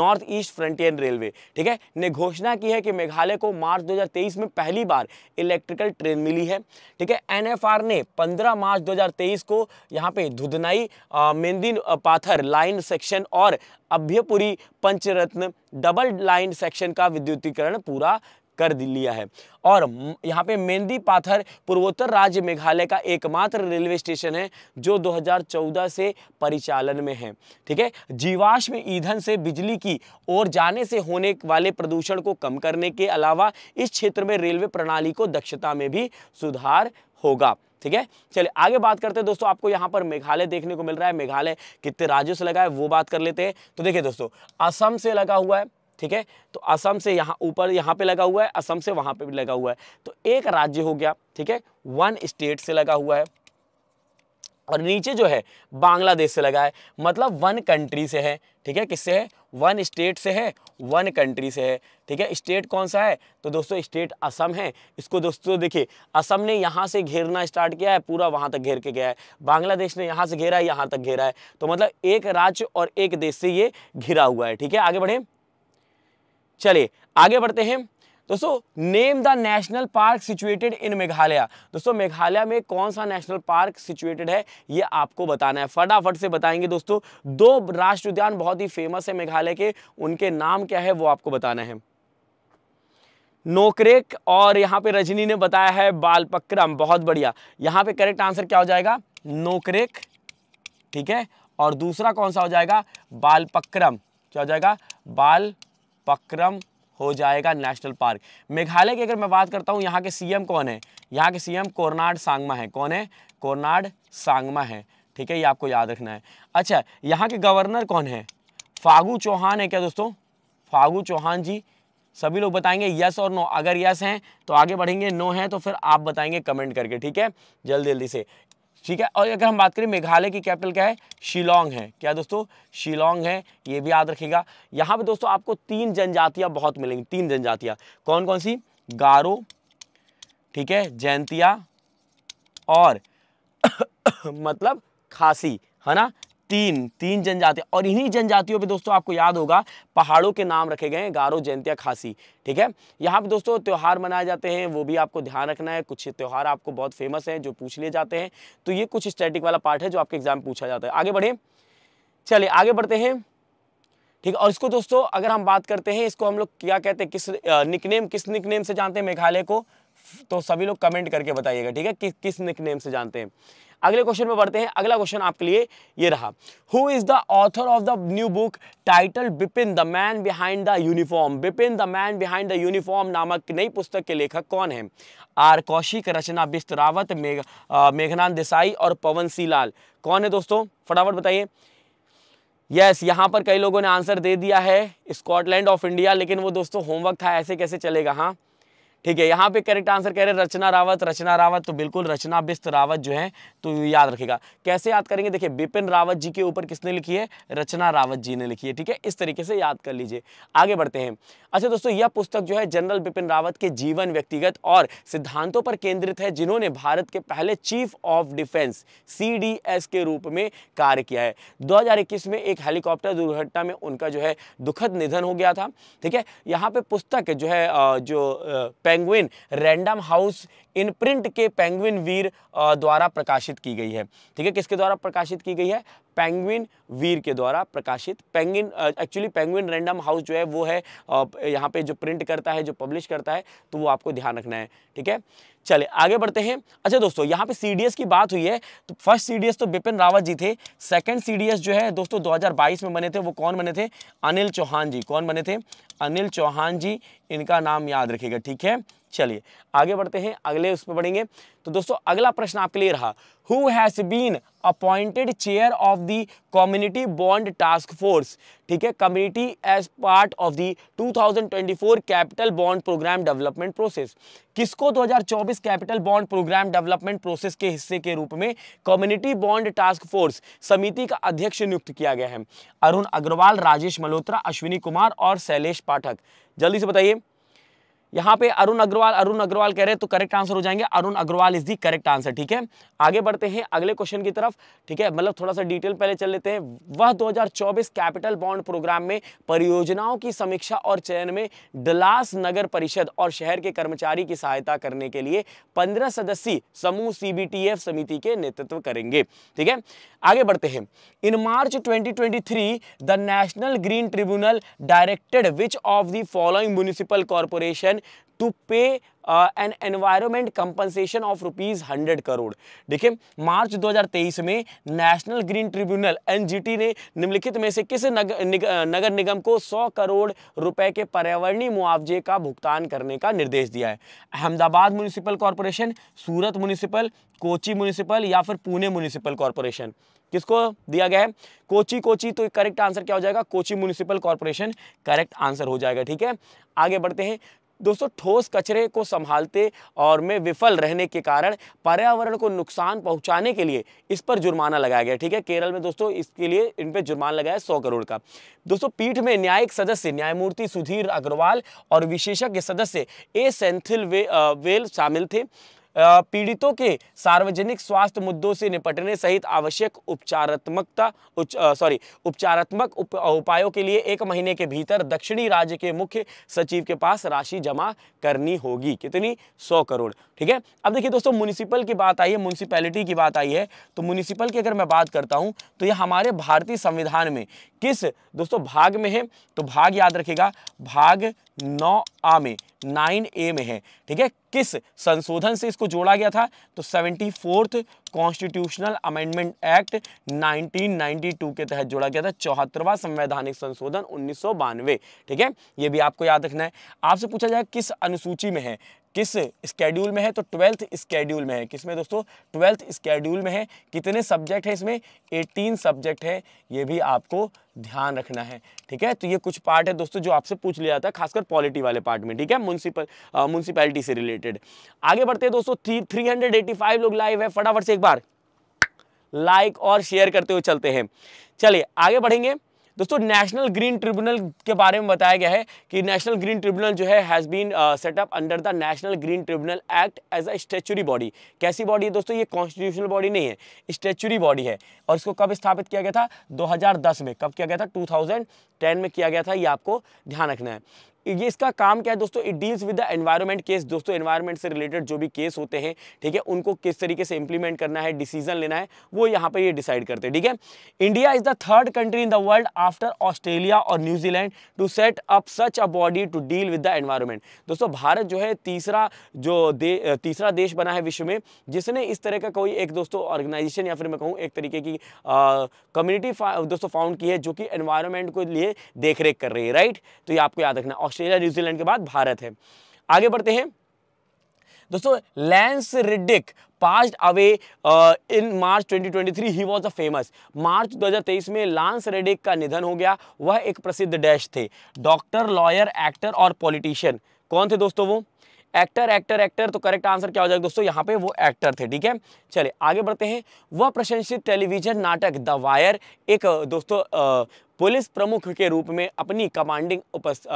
north east frontier railway ठीक है ने घोषणा की है कि मेघालय को मार्च 2023 में पहली बार इलेक्ट्रिकल ट्रेन मिली है ठीक है एन ने पंद्रह मार्च दो को यहाँ पे धुधनाई मेन्दिन पाथर लाइन सेक्शन और Abhayapuri Panchratna double line section का विद्युतीकरण पूरा कर लिया है और यहाँ पे मेहंदी पाथर पूर्वोत्तर राज्य मेघालय का एकमात्र रेलवे स्टेशन है जो 2014 से परिचालन में है ठीक है जीवाश्म ईंधन से बिजली की ओर जाने से होने वाले प्रदूषण को कम करने के अलावा इस क्षेत्र में रेलवे प्रणाली को दक्षता में भी सुधार होगा ठीक है चलिए आगे बात करते हैं दोस्तों आपको यहाँ पर मेघालय देखने को मिल रहा है मेघालय कितने राज्यों से लगा है वो बात कर लेते हैं तो देखिए दोस्तों असम से लगा हुआ है ठीक है तो असम से यहाँ ऊपर यहाँ पे लगा हुआ है असम से वहाँ पे भी लगा हुआ है तो एक राज्य हो गया ठीक है वन स्टेट से लगा हुआ है और नीचे जो है बांग्लादेश से लगा है मतलब वन कंट्री से है ठीक है किससे है वन स्टेट से है वन कंट्री से है ठीक है स्टेट कौन सा है तो दोस्तों स्टेट असम है इसको दोस्तों देखिए असम ने यहाँ से घेरना स्टार्ट किया है पूरा वहाँ तक घेर के गया है बांग्लादेश ने यहाँ से घेरा है यहाँ तक घेरा है तो मतलब एक राज्य और एक देश से ये घिरा हुआ है ठीक है आगे बढ़ें चलिए आगे बढ़ते हैं दोस्तों name the national park situated in Meghalaya दोस्तों मेघालय में कौन सा नेशनल पार्क सिचुएटेड है ये आपको बताना है फटाफट से बताएंगे दोस्तों दो राष्ट्र उद्यान बहुत ही फेमस है मेघालय के उनके नाम क्या है वो आपको बताना है नोकरेक और यहाँ पे रजनी ने बताया है बालपक्रम बहुत बढ़िया यहाँ पे करेक्ट आंसर क्या हो जाएगा नोकरेक ठीक है और दूसरा कौन सा हो जाएगा बालपक्रम क्या हो जाएगा बाल पक्रम हो जाएगा नेशनल पार्क मेघालय की अगर मैं बात करता हूँ यहाँ के सीएम कौन है यहाँ के सीएम कोरनाड सांगमा है कौन है कोरनाड सांगमा है ठीक है ये आपको याद रखना है अच्छा यहाँ के गवर्नर कौन है फागू चौहान है क्या दोस्तों फागू चौहान जी सभी लोग बताएंगे यस और नो अगर यस हैं तो आगे बढ़ेंगे नो हैं तो फिर आप बताएंगे कमेंट करके ठीक है जल्दी जल्दी से ठीक है और अगर हम बात करें मेघालय की कैपिटल क्या है शिलोंग है क्या दोस्तों शिलोंग है ये भी याद रखिएगा यहाँ पे दोस्तों आपको तीन जनजातियाँ बहुत मिलेंगी तीन जनजातियाँ कौन कौन सी गारो ठीक है जैंतिया और मतलब खासी है ना तीन तीन जनजाति और इन्हीं जनजातियों पे दोस्तों आपको याद होगा पहाड़ों के नाम रखे गए हैं गारो जयंतिया खासी ठीक है यहाँ पे दोस्तों त्यौहार मनाए जाते हैं वो भी आपको ध्यान रखना है कुछ त्यौहार आपको बहुत फेमस हैं जो पूछ लिए जाते हैं तो ये कुछ स्टैटिक वाला पार्ट है जो आपके एग्जाम पूछा जाता है आगे बढ़े चलिए आगे बढ़ते हैं ठीक है और इसको दोस्तों अगर हम बात करते हैं इसको हम लोग क्या कहते हैं किस निकनेम किस निकनेम से जानते हैं मेघालय को तो सभी लोग कमेंट करके बताइएगा ठीक है कि, किस निकनेम से जानते हैं अगले क्वेश्चन में बढ़ते हैं अगला क्वेश्चन आपके लिए ये रहा who is the author of the new book title Bipin the man behind the uniform Bipin the man behind the uniform नामक नई पुस्तक के लेखक कौन है आर कौशिक रचना बिस्तरावत मेघ मेघनाथ देसाई और पवन सीलाल कौन है दोस्तों फटाफट बताइए यस yes, यहाँ पर कई लोगों ने आंसर दे दिया है स्कॉटलैंड ऑफ इंडिया लेकिन वो दोस्तों होमवर्क था ऐसे कैसे चलेगा हाँ ठीक है यहाँ पे करेक्ट आंसर कह रहे हैं रचना रावत रचना रावत तो बिल्कुल रचना बिस्त रावत जो है तो याद रखेगा कैसे याद करेंगे देखिए बिपिन रावत जी के ऊपर किसने लिखी है रचना रावत जी ने लिखी है ठीक है इस तरीके से याद कर लीजिए आगे बढ़ते हैं अच्छा दोस्तों यह पुस्तक जो है जनरल बिपिन रावत के जीवन व्यक्तिगत और सिद्धांतों पर केंद्रित है जिन्होंने भारत के पहले चीफ ऑफ डिफेंस सी के रूप में कार्य किया है दो में एक हेलीकॉप्टर दुर्घटना में उनका जो है दुखद निधन हो गया था ठीक है यहाँ पे पुस्तक जो है जो Penguin Random House imprint के पेंगुइन वीर द्वारा प्रकाशित की गई है ठीक है किसके द्वारा प्रकाशित की गई है पेंगुइन वीर के द्वारा प्रकाशित Penguin actually Penguin Random House जो है वो है यहाँ पे जो प्रिंट करता है जो पब्लिश करता है तो वो आपको ध्यान रखना है ठीक है चले आगे बढ़ते हैं अच्छा दोस्तों यहाँ पे सीडीएस की बात हुई है तो फर्स्ट सीडीएस तो बिपिन रावत जी थे सेकंड सीडीएस जो है दोस्तों 2022 में बने थे वो कौन बने थे अनिल चौहान जी कौन बने थे अनिल चौहान जी इनका नाम याद रखिएगा ठीक है चलिए आगे बढ़ते हैं अगले उस पर बढ़ेंगे तो दोस्तों अगला प्रश्न आपके लिए रहा who has been appointed chair of the community bond task force ठीक है community as part of the 2024 capital bond programme development process किसको 2024 capital bond programme development process के हिस्से के रूप में कम्युनिटी बॉन्ड टास्क फोर्स समिति का अध्यक्ष नियुक्त किया गया है अरुण अग्रवाल राजेश मल्होत्रा अश्विनी कुमार और शैलेश पाठक जल्दी से बताइए यहाँ पे अरुण अग्रवाल अरुण अग्रवाल कह रहे हैं तो करेक्ट आंसर हो जाएंगे Arun Agarwal is the correct answer ठीक है आगे बढ़ते हैं अगले क्वेश्चन की तरफ ठीक है मतलब थोड़ा सा डिटेल पहले चल लेते हैं वह 2024 कैपिटल बॉन्ड प्रोग्राम में परियोजनाओं की समीक्षा और चयन में डलास नगर परिषद और शहर के कर्मचारी की सहायता करने के लिए पंद्रह सदस्यीय समूह सीबीटीएफ समिति के नेतृत्व करेंगे ठीक है आगे बढ़ते हैं in March twenty the national green tribunal directed which of the following municipal corporation to pay an environment compensation of rupees hundred crore देखिए मार्च 2023 में नेशनल ग्रीन ट्रिब्यूनल एनजीटी ने निम्नलिखित में से किस नग, निग, नगर निगम को 100 करोड़ रुपए के पर्यावरणीय मुआवजे का भुगतान करने का निर्देश दिया है Ahmedabad municipal corporation Surat municipal Kochi municipal या फिर पुणे म्यूनिसिपल कॉरपोरेशन किसको दिया गया है कोची कोची तो करेक्ट आंसर क्या हो जाएगा Kochi municipal corporation correct answer हो जाएगा ठीक है आगे बढ़ते हैं दोस्तों ठोस कचरे को संभालते और में विफल रहने के कारण पर्यावरण को नुकसान पहुंचाने के लिए इस पर जुर्माना लगाया गया ठीक है केरल में दोस्तों इसके लिए इन पर जुर्माना लगाया सौ करोड़ का दोस्तों पीठ में न्यायिक सदस्य न्यायमूर्ति सुधीर अग्रवाल और विशेषज्ञ सदस्य ए सेंथिल वे, वेल शामिल थे पीड़ितों के सार्वजनिक स्वास्थ्य मुद्दों से निपटने सहित आवश्यक उपचारात्मकता उच, सॉरी उपचारात्मक उप, उपायों के लिए एक महीने के भीतर दक्षिणी राज्य के मुख्य सचिव के पास राशि जमा करनी होगी कितनी सौ करोड़ ठीक है अब देखिए दोस्तों म्यूनिसिपल की बात आई है म्यूनिसिपैलिटी की बात आई है तो म्यूनिसिपल की अगर मैं बात करता हूँ तो ये हमारे भारतीय संविधान में किस दोस्तों भाग में है तो भाग याद रखेगा भाग नौ आ में नाइन ए में है ठीक है किस संशोधन से इसको जोड़ा गया था तो seventy fourth constitutional amendment act 1992 के तहत जोड़ा गया था चौहत्तरवा संवैधानिक संशोधन उन्नीस ठीक है ये भी आपको याद रखना है आपसे पूछा जाए किस अनुसूची में है किस स्केड्यूल में है तो ट्वेल्थ स्केड्यूल में है किस में दोस्तों ट्वेल्थ स्केड्यूल में है कितने सब्जेक्ट है इसमें एटीन सब्जेक्ट है ये भी आपको ध्यान रखना है ठीक है तो ये कुछ पार्ट है दोस्तों जो आपसे पूछ लिया जाता है खासकर पॉलिटी वाले पार्ट में ठीक है म्यूनसिपल म्यूनसिपैलिटी से रिलेटेड आगे बढ़ते हैं दोस्तों three three hundred eighty five लोग लाइव है फटाफट से एक बार लाइक और शेयर करते हुए चलते हैं चलिए आगे बढ़ेंगे दोस्तों नेशनल ग्रीन ट्रिब्यूनल के बारे में बताया गया है कि नेशनल ग्रीन ट्रिब्यूनल जो है has been set up under the national green tribunal act as a statutory body कैसी बॉडी है दोस्तों ये कॉन्स्टिट्यूशनल बॉडी नहीं है स्टेचुरी बॉडी है और इसको कब स्थापित किया गया था 2010 में कब किया गया था 2010 में किया गया था ये आपको ध्यान रखना है ये इसका काम क्या है दोस्तों it deals with the environment case दोस्तों एनवायरमेंट से रिलेटेड जो भी केस होते हैं ठीक है उनको किस तरीके से इंप्लीमेंट करना है डिसीजन लेना है वो यहाँ पर ये डिसाइड करते हैं ठीक है India is the third country in the world after Australia और New Zealand to set up such a body to deal with the environment दोस्तों भारत जो है तीसरा जो दे, तीसरा देश बना है विश्व में जिसने इस तरह का कोई एक दोस्तों ऑर्गेनाइजेशन या फिर मैं कहूँ एक तरीके की कम्युनिटी दोस्तों फाउंड की है जो कि एनवायरमेंट को लिए देख कर रही है राइट तो ये आपको याद रखना ऑस्ट्रेलिया न्यूजीलैंड के बाद भारत है आगे बढ़ते हैं दोस्तों Lance Reddick passed away in March 2023 he was a famous March 2023 में लांस रेडिक का निधन हो गया वह एक प्रसिद्ध डैश थे डॉक्टर लॉयर एक्टर और पॉलिटिशियन कौन थे दोस्तों वो एक्टर एक्टर एक्टर तो करेक्ट आंसर क्या हो जाएगा दोस्तों यहाँ पे वो एक्टर थे ठीक है चलिए आगे बढ़ते हैं वह प्रशंसित टेलीविजन नाटक द वायर एक दोस्तों पुलिस प्रमुख के रूप में अपनी कमांडिंग उपस्थ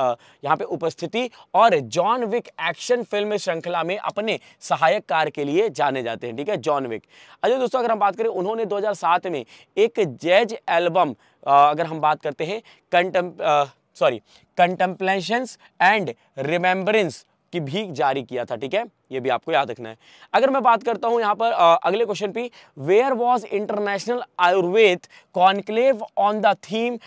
यहाँ पे उपस्थिति और जॉन विक एक्शन फिल्म श्रृंखला में अपने सहायक कार के लिए जाने जाते हैं ठीक है जॉन विक अच्छा दोस्तों अगर हम बात करें उन्होंने दो में एक जैज एल्बम अगर हम बात करते हैं contem sorry contemplations and remembrance की भी जारी किया था ठीक है ये भी आपको याद रखना है अगर मैं बात करता हूं यहां पर आ, अगले क्वेश्चन पे where was international Ayurveda conclave on the theme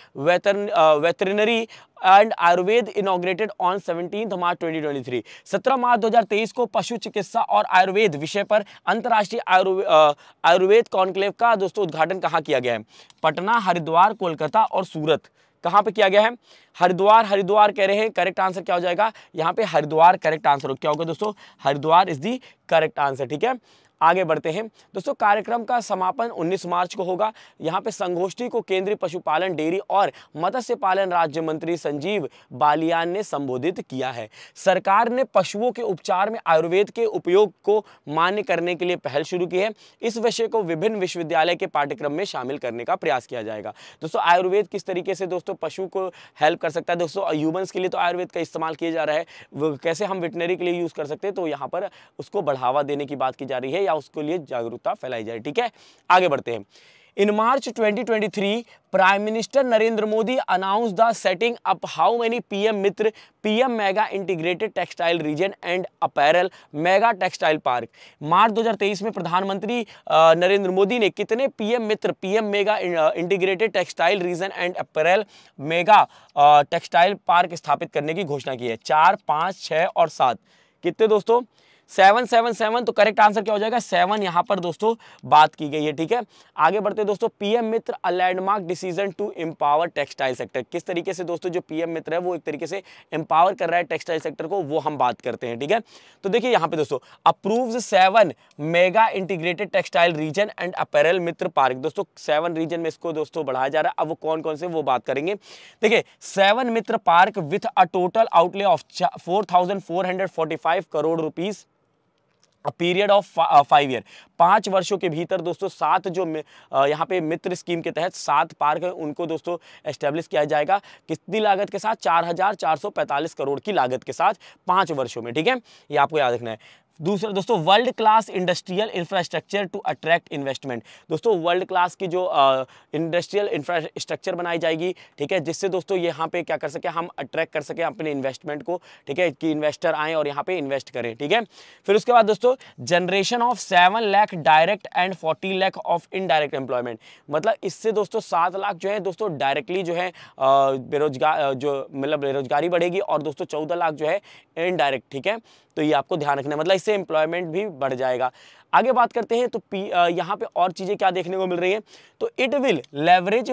veterinary and Ayurveda inaugurated on seventeen March 2023 सत्रह मार्च 2023 को पशु चिकित्सा और आयुर्वेद विषय पर अंतर्राष्ट्रीय आयुर्वेद कॉन्क्लेव का दोस्तों उद्घाटन कहाँ किया गया है पटना हरिद्वार कोलकाता और सूरत कहाँ पे किया गया है हरिद्वार हरिद्वार कह रहे हैं करेक्ट आंसर क्या हो जाएगा यहाँ पे हरिद्वार करेक्ट आंसर हो क्या होगा दोस्तों Haridwar is the correct answer ठीक है आगे बढ़ते हैं दोस्तों कार्यक्रम का समापन 19 मार्च को होगा यहाँ पे संगोष्ठी को केंद्रीय पशुपालन डेयरी और मत्स्य पालन राज्य मंत्री संजीव बालियान ने संबोधित किया है सरकार ने पशुओं के उपचार में आयुर्वेद के उपयोग को मान्य करने के लिए पहल शुरू की है इस विषय को विभिन्न विश्वविद्यालय के पाठ्यक्रम में शामिल करने का प्रयास किया जाएगा दोस्तों आयुर्वेद किस तरीके से दोस्तों पशु को हेल्प कर सकता है दोस्तों ह्यूमन्स के लिए तो आयुर्वेद का इस्तेमाल किया जा रहा है कैसे हम वेटनरी के लिए यूज़ कर सकते हैं तो यहाँ पर उसको बढ़ावा देने की बात की जा रही है या उसके लिए जागरूकता फैलाई जाए ठीक है आगे बढ़ते हैं in March 2023 prime minister Narendra Modi announce the setting up how many PM Mitra PM mega integrated textile region and apparel mega textile park March 2023 में प्रधानमंत्री नरेंद्र मोदी ने कितने PM Mitra PM mega integrated textile region and apparel mega textile park स्थापित करने की घोषणा की है चार पाँच छः और सात कितने दोस्तों सेवन सेवन सेवन तो करेक्ट आंसर क्या हो जाएगा सेवन यहाँ पर दोस्तों बात की गई है ठीक है आगे बढ़ते दोस्तों PM Mitra a landmark decision to empower textile sector किस तरीके से दोस्तों जो पीएम मित्र है वो एक तरीके से एम्पावर कर रहा है टेक्सटाइल सेक्टर को वो हम बात करते हैं ठीक है तो देखिए यहाँ पे दोस्तों approve seven mega integrated textile region and apparel Mitra park दोस्तों सेवन रीजन में इसको दोस्तों बढ़ाया जा रहा है अब वो कौन कौन से वो बात करेंगे देखिए seven Mitra park with a total outlay of four crore rupees period of five year पाँच वर्षों के भीतर दोस्तों सात जो uh, यहाँ पे मित्र स्कीम के तहत सात पार्क है उनको दोस्तों एस्टेब्लिश किया जाएगा कितनी लागत के साथ चार हजार चार सौ पैंतालीस करोड़ की लागत के साथ पाँच वर्षों में ठीक है ये आपको याद रखना है दूसरा दोस्तों world class industrial infrastructure to attract investment दोस्तों वर्ल्ड क्लास की जो इंडस्ट्रियल इंफ्रास्ट्रक्चर बनाई जाएगी ठीक है जिससे दोस्तों यहाँ पे क्या कर सके हम अट्रैक्ट कर सके अपने इन्वेस्टमेंट को ठीक है कि इन्वेस्टर आए और यहाँ पे इन्वेस्ट करें ठीक है फिर उसके बाद दोस्तों generation of seven lakh direct and forty lakh of indirect employment मतलब इससे दोस्तों सात लाख जो है दोस्तों डायरेक्टली जो है बेरोजगार जो मतलब बेरोजगारी बढ़ेगी और दोस्तों चौदह लाख जो है इनडायरेक्ट ठीक है तो ये आपको ध्यान रखना मतलब इससे एम्प्लॉयमेंट भी बढ़ जाएगा आगे बात करते हैं तो पी यहाँ पे और चीज़ें क्या देखने को मिल रही है तो it will leverage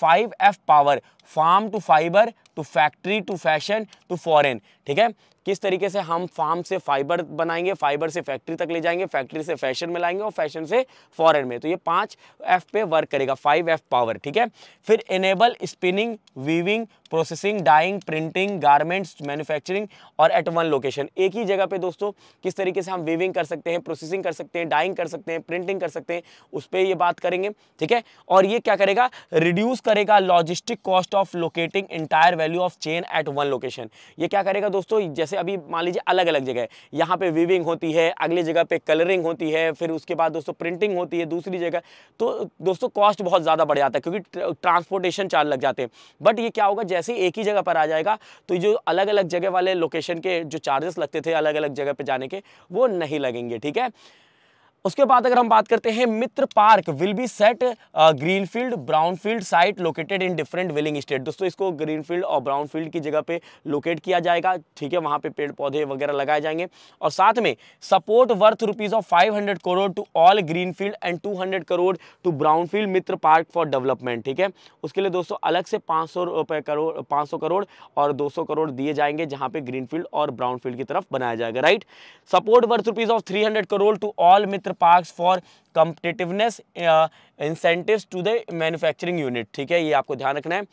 five F power farm to fibre to factory to fashion to foreign ठीक है किस तरीके से हम फार्म से फाइबर बनाएंगे फाइबर से फैक्ट्री तक ले जाएंगे फैक्ट्री से फैशन में लाएंगे और फैशन से फॉरेन में तो ये पांच एफ पे वर्क करेगा फाइव एफ पावर ठीक है फिर enable spinning weaving processing dyeing printing garments manufacturing और एट वन लोकेशन एक ही जगह पे दोस्तों किस तरीके से हम वीविंग कर सकते हैं प्रोसेसिंग कर सकते हैं डाइंग कर सकते हैं प्रिंटिंग कर सकते हैं उस पर ये बात करेंगे ठीक है और ये क्या करेगा रिड्यूस करेगा logistic cost of locating entire value of chain at one location ये क्या करेगा दोस्तों जैसे जैसे अभी मान लीजिए अलग अलग जगह यहाँ पे वीविंग होती है अगली जगह पे कलरिंग होती है फिर उसके बाद दोस्तों प्रिंटिंग होती है दूसरी जगह तो दोस्तों कॉस्ट बहुत ज़्यादा बढ़ जाता है क्योंकि ट्रांसपोर्टेशन चार्ज लग जाते हैं बट ये क्या होगा जैसे एक ही जगह पर आ जाएगा तो जो अलग अलग जगह वाले लोकेशन के जो चार्जेस लगते थे अलग अलग जगह पर जाने के वो नहीं लगेंगे ठीक है उसके बाद अगर हम बात करते हैं Mitra park will be set greenfield brownfield site located in different willing state दोस्तों इसको ग्रीनफील्ड और ब्राउनफील्ड की जगह पे लोकेट किया जाएगा ठीक है वहाँ पे पेड़ पौधे वगैरह लगाए जाएंगे और साथ में support worth rupees of 500 crore to all greenfield and two crore to brownfield Mitra park for development ठीक है उसके लिए दोस्तों अलग से पाँच सौ करोड़ पाँच करोड़ और दो करोड़ दिए जाएंगे जहाँ पे ग्रीनफील्ड और ब्राउन की तरफ बनाया जाएगा right support worth rupees of three crore to all Mitra sector park for competitiveness incentive to the manufacturing unit ठीक है ये आपको ध्यान रखना है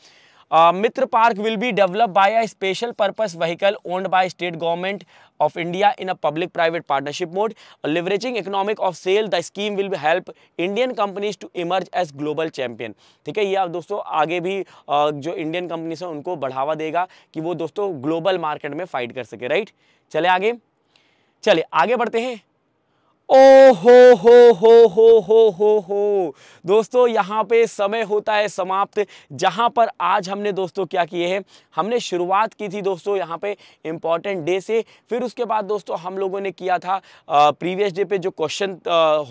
Uh, Mitra park will be develop by a special purpose vehicle owned by state government of India in a public private partnership mode leveraging economic of scale the scheme will be help Indian companies to emerge as global champion ठीक है ये आप दोस्तों आगे भी uh, जो Indian companies हैं उनको बढ़ावा देगा कि वो दोस्तों ग्लोबल मार्केट में फाइट कर सके राइट चले आगे चले आगे बढ़ते हैं ओ हो हो हो हो हो हो हो दोस्तों यहाँ पे समय होता है समाप्त जहाँ पर आज हमने दोस्तों क्या किए हैं हमने शुरुआत की थी दोस्तों यहाँ पे इम्पॉर्टेंट डे से फिर उसके बाद दोस्तों हम लोगों ने किया था प्रीवियस डे पे जो क्वेश्चन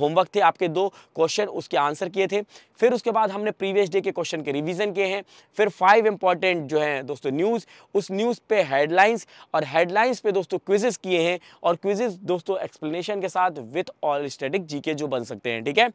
होमवर्क थे आपके दो क्वेश्चन उसके आंसर किए थे फिर उसके बाद हमने प्रीवियस डे के क्वेश्चन के रिविज़न किए हैं फिर फाइव इंपॉर्टेंट जो हैं दोस्तों न्यूज़ उस न्यूज़ पे हेडलाइंस और हेडलाइंस पे दोस्तों क्विजेस किए हैं और क्विजेज दोस्तों एक्सप्लेनेशन के साथ विथ ऑल स्टेटिक जीके जो बन सकते हैं ठीक है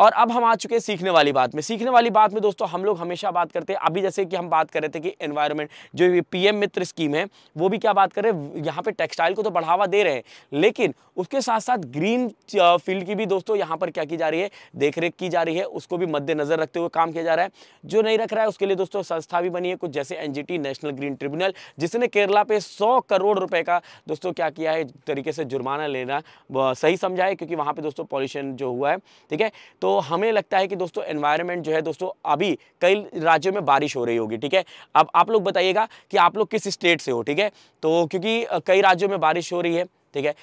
और अब हम आ चुके हैं सीखने वाली बात में सीखने वाली बात में दोस्तों हम लोग हमेशा बात करते हैं अभी जैसे कि हम बात कर रहे थे कि एनवायरनमेंट जो ये पीएम मित्र स्कीम है वो भी क्या बात कर रहे हैं यहाँ पे टेक्सटाइल को तो बढ़ावा दे रहे हैं लेकिन उसके साथ साथ ग्रीन फील्ड की भी दोस्तों यहाँ पर क्या की जा रही है देख की जा रही है उसको भी मद्देनजर रखते हुए काम किया जा रहा है जो नहीं रख रहा है उसके लिए दोस्तों संस्था भी बनी है कुछ जैसे एन नेशनल ग्रीन ट्रिब्यूनल जिसने केरला पे सौ करोड़ रुपए का दोस्तों क्या किया है तरीके से जुर्माना लेना सही समझा है क्योंकि वहाँ पर दोस्तों पॉल्यूशन जो हुआ है ठीक है तो हमें लगता है कि दोस्तों एनवायरनमेंट जो है दोस्तों अभी कई राज्यों में बारिश हो रही होगी ठीक है अब आप लोग बताइएगा कि आप लोग किस स्टेट से हो ठीक है तो क्योंकि कई राज्यों में बारिश हो रही है ठीक है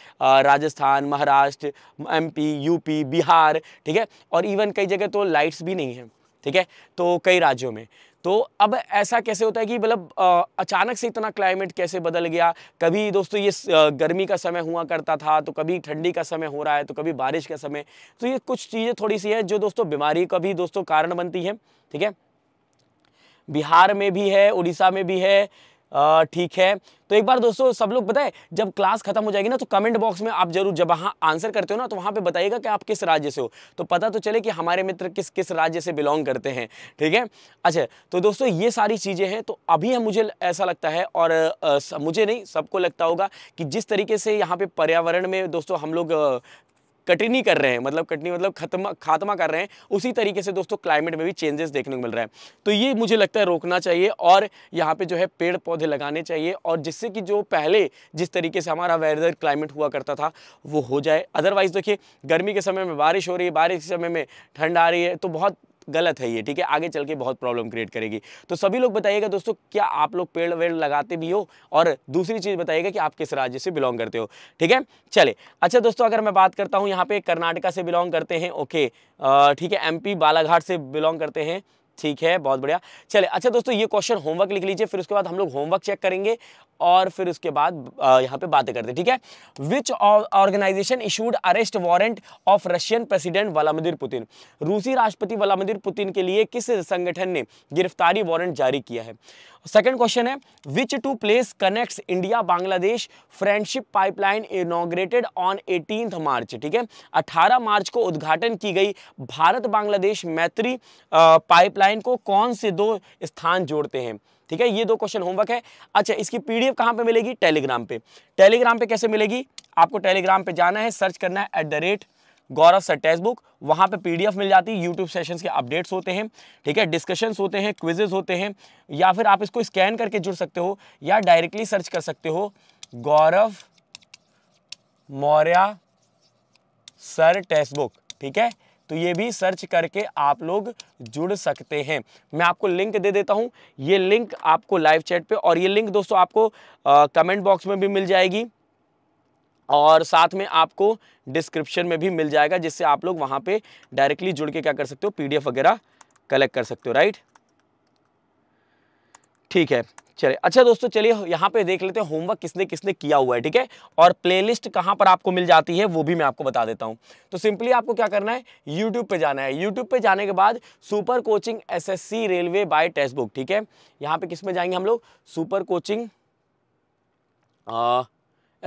राजस्थान महाराष्ट्र एमपी यूपी बिहार ठीक है और इवन कई जगह तो लाइट्स भी नहीं है ठीक है तो कई राज्यों में तो अब ऐसा कैसे होता है कि मतलब अचानक से इतना क्लाइमेट कैसे बदल गया कभी दोस्तों ये गर्मी का समय हुआ करता था तो कभी ठंडी का समय हो रहा है तो कभी बारिश का समय तो ये कुछ चीज़ें थोड़ी सी है जो दोस्तों बीमारी का भी दोस्तों कारण बनती हैं ठीक है बिहार में भी है उड़ीसा में भी है ठीक है तो एक बार दोस्तों सब लोग बताए जब क्लास खत्म हो जाएगी ना तो कमेंट बॉक्स में आप जरूर जब हाँ आंसर करते हो ना तो वहाँ पे बताइएगा कि आप किस राज्य से हो तो पता तो चले कि हमारे मित्र किस किस राज्य से बिलोंग करते हैं ठीक है अच्छा तो दोस्तों ये सारी चीज़ें हैं तो अभी हम मुझे ऐसा लगता है और आ, मुझे नहीं सबको लगता होगा कि जिस तरीके से यहाँ पर पर्यावरण में दोस्तों हम लोग कटनी कर रहे हैं मतलब कटनी मतलब खत्म खात्मा कर रहे हैं उसी तरीके से दोस्तों क्लाइमेट में भी चेंजेस देखने को मिल रहा है तो ये मुझे लगता है रोकना चाहिए और यहाँ पे जो है पेड़ पौधे लगाने चाहिए और जिससे कि जो पहले जिस तरीके से हमारा वेदर क्लाइमेट हुआ करता था वो हो जाए अदरवाइज़ देखिए गर्मी के समय में बारिश हो रही है बारिश के समय में ठंड आ रही है तो बहुत गलत है ये ठीक है आगे चल के बहुत प्रॉब्लम क्रिएट करेगी तो सभी लोग बताइएगा दोस्तों क्या आप लोग पेड़ वेड़ लगाते भी हो और दूसरी चीज़ बताइएगा कि आप किस राज्य से बिलोंग करते हो ठीक है चले अच्छा दोस्तों अगर मैं बात करता हूँ यहाँ पे कर्नाटका से बिलोंग करते हैं ओके ठीक है एम बालाघाट से बिलोंग करते हैं ठीक है बहुत बढ़िया चले अच्छा दोस्तों ये क्वेश्चन होमवर्क लिख लीजिए फिर उसके बाद हम लोग होमवर्क चेक करेंगे और फिर उसके बाद यहाँ पे बातें करते ठीक है which organisation issued arrest warrant of Russian president Vladimir Putin रूसी राष्ट्रपति व्लादिमिर पुतिन के लिए किस संगठन ने गिरफ्तारी वारंट जारी किया है सेकेंड क्वेश्चन है which two place connects India Bangladesh friendship pipeline inaugurated on eighteen March ठीक है अठारह मार्च को उद्घाटन की गई भारत बांग्लादेश मैत्री पाइपलाइन लाइन को कौन से दो स्थान जोड़ते हैं ठीक है ये दो क्वेश्चन होमवर्क है अच्छा इसकी पीडीएफ कहाँ पे मिलेगी टेलीग्राम पे टेलीग्राम पे कैसे मिलेगी आपको टेलीग्राम पे जाना है सर्च करना है at the rate Gaurav sir text textbook वहाँ पे पीडीएफ मिल जाती है यूट्यूब सेशंस के अपडेट्स होते हैं ठीक है डिस्कशंस होते हैं क्विजेज होते हैं या फिर आप इसको स्कैन करके जुड़ सकते हो या डायरेक्टली सर्च कर सकते हो Gaurav Maurya sir text book ठीक है तो ये भी सर्च करके आप लोग जुड़ सकते हैं मैं आपको लिंक दे देता हूँ ये लिंक आपको लाइव चैट पे और ये लिंक दोस्तों आपको आ, कमेंट बॉक्स में भी मिल जाएगी और साथ में आपको डिस्क्रिप्शन में भी मिल जाएगा जिससे आप लोग वहाँ पर डायरेक्टली जुड़ के क्या कर सकते हो पी वगैरह कलेक्ट कर सकते हो राइट ठीक है चलिए अच्छा दोस्तों चलिए यहाँ पे देख लेते हैं होमवर्क किसने किसने किया हुआ है ठीक है और प्लेलिस्ट कहाँ पर आपको मिल जाती है वो भी मैं आपको बता देता हूँ तो सिंपली आपको क्या करना है यूट्यूब पे जाना है यूट्यूब पे जाने के बाद super coaching SSC railway by text book ठीक है यहाँ पे किस में जाएंगे हम लोग super coaching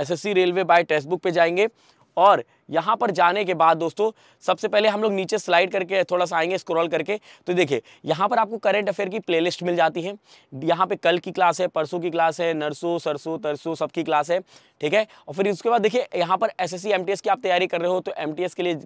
S S railway by text book पर जाएंगे और यहाँ पर जाने के बाद दोस्तों सबसे पहले हम लोग नीचे स्लाइड करके थोड़ा सा आएंगे स्क्रॉल करके तो देखिए यहाँ पर आपको करेंट अफेयर की प्लेलिस्ट मिल जाती है यहाँ पे कल की क्लास है परसों की क्लास है नरसों सरसों तरसों सबकी क्लास है ठीक है और फिर उसके बाद देखिए यहाँ पर एस एस की आप तैयारी कर रहे हो तो एम के लिए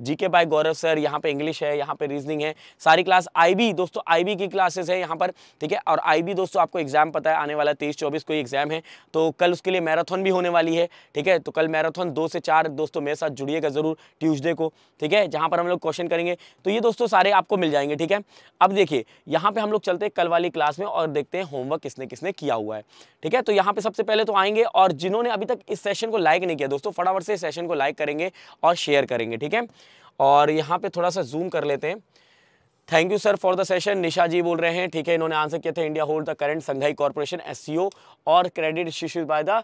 जी के गौरव सर यहाँ पर इंग्लिश है यहाँ पर रीजनिंग है सारी क्लास आई दोस्तों आई की क्लासेस है यहाँ पर ठीक है और आई दोस्तों आपको एग्जाम पता है आने वाला तेईस चौबीस को एग्जाम है तो कल उसके लिए मैराथन भी होने वाली है ठीक है तो कल मैराथन दो से चार दोस्तों मेरे साथ जुड़िएगा ज़रूर ट्यूजडे को ठीक है जहाँ पर हम लोग क्वेश्चन करेंगे तो ये दोस्तों सारे आपको मिल जाएंगे ठीक है अब देखिए यहाँ पे हम लोग चलते हैं कल वाली क्लास में और देखते हैं होमवर्क किसने किसने किया हुआ है ठीक है तो यहाँ पर सबसे पहले तो आएंगे और जिन्होंने अभी तक इस सेशन को लाइक नहीं किया दोस्तों फटाफट से सेशन को लाइक करेंगे और शेयर करेंगे ठीक है और यहाँ पर थोड़ा सा जूम कर लेते हैं thank you sir for the session Nisha ji बोल रहे हैं ठीक है इन्होंने आंसर किया था India hold the current Shanghai corporation S और क्रेडिट इशू बाय द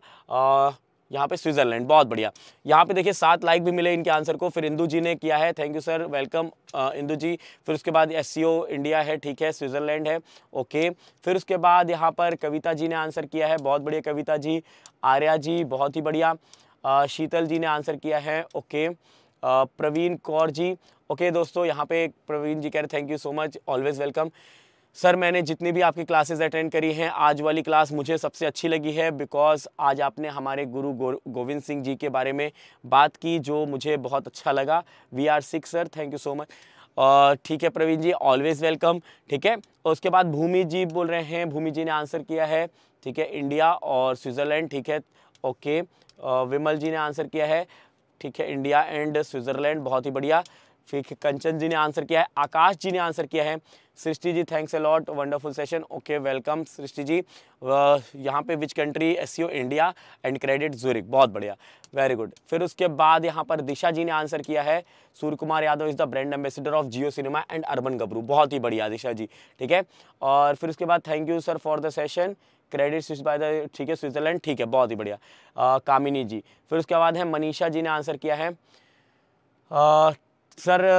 यहाँ पे स्विट्जरलैंड बहुत बढ़िया यहाँ पे देखिए सात लाइक भी मिले इनके आंसर को फिर इंदू जी ने किया है thank you sir welcome Indu ji फिर उसके बाद एस इंडिया है ठीक है स्विट्जरलैंड है ओके फिर उसके बाद यहाँ पर कविता जी ने आंसर किया है बहुत बढ़िया कविता जी आर्या जी बहुत ही बढ़िया शीतल जी ने आंसर किया है ओके प्रवीण कौर जी ओके दोस्तों यहाँ पे प्रवीण जी कह रहे thank you so much always welcome sir मैंने जितनी भी आपकी क्लासेस अटेंड करी हैं आज वाली क्लास मुझे सबसे अच्छी लगी है बिकॉज़ आज आपने हमारे गुरु गो, गोविंद सिंह जी के बारे में बात की जो मुझे बहुत अच्छा लगा we are six sir thank you so much और ठीक है प्रवीण जी ऑलवेज वेलकम ठीक है उसके बाद भूमि जी बोल रहे हैं भूमि जी ने आंसर किया है ठीक है इंडिया और स्विट्ज़रलैंड ठीक है ओके विमल जी ने आंसर किया है ठीक है इंडिया एंड स्विट्ज़रलैंड बहुत ही बढ़िया ठीक है कंचन जी ने आंसर किया है आकाश जी ने आंसर किया है Srishti ji thanks a lot wonderful session okay welcome Srishti ji यहाँ पे which country is India and credit Zurich बहुत बढ़िया वेरी गुड फिर उसके बाद यहाँ पर दिशा जी ने आंसर किया है Surya Kumar Yadav is the brand ambassador of Jio cinema and urban Gabru बहुत ही बढ़िया दिशा जी ठीक है और फिर उसके बाद thank you sir for the session credit switch by the ठीक है स्विट्जरलैंड ठीक है बहुत ही बढ़िया कामिनी जी फिर उसके बाद है मनीषा जी ने आंसर किया है सर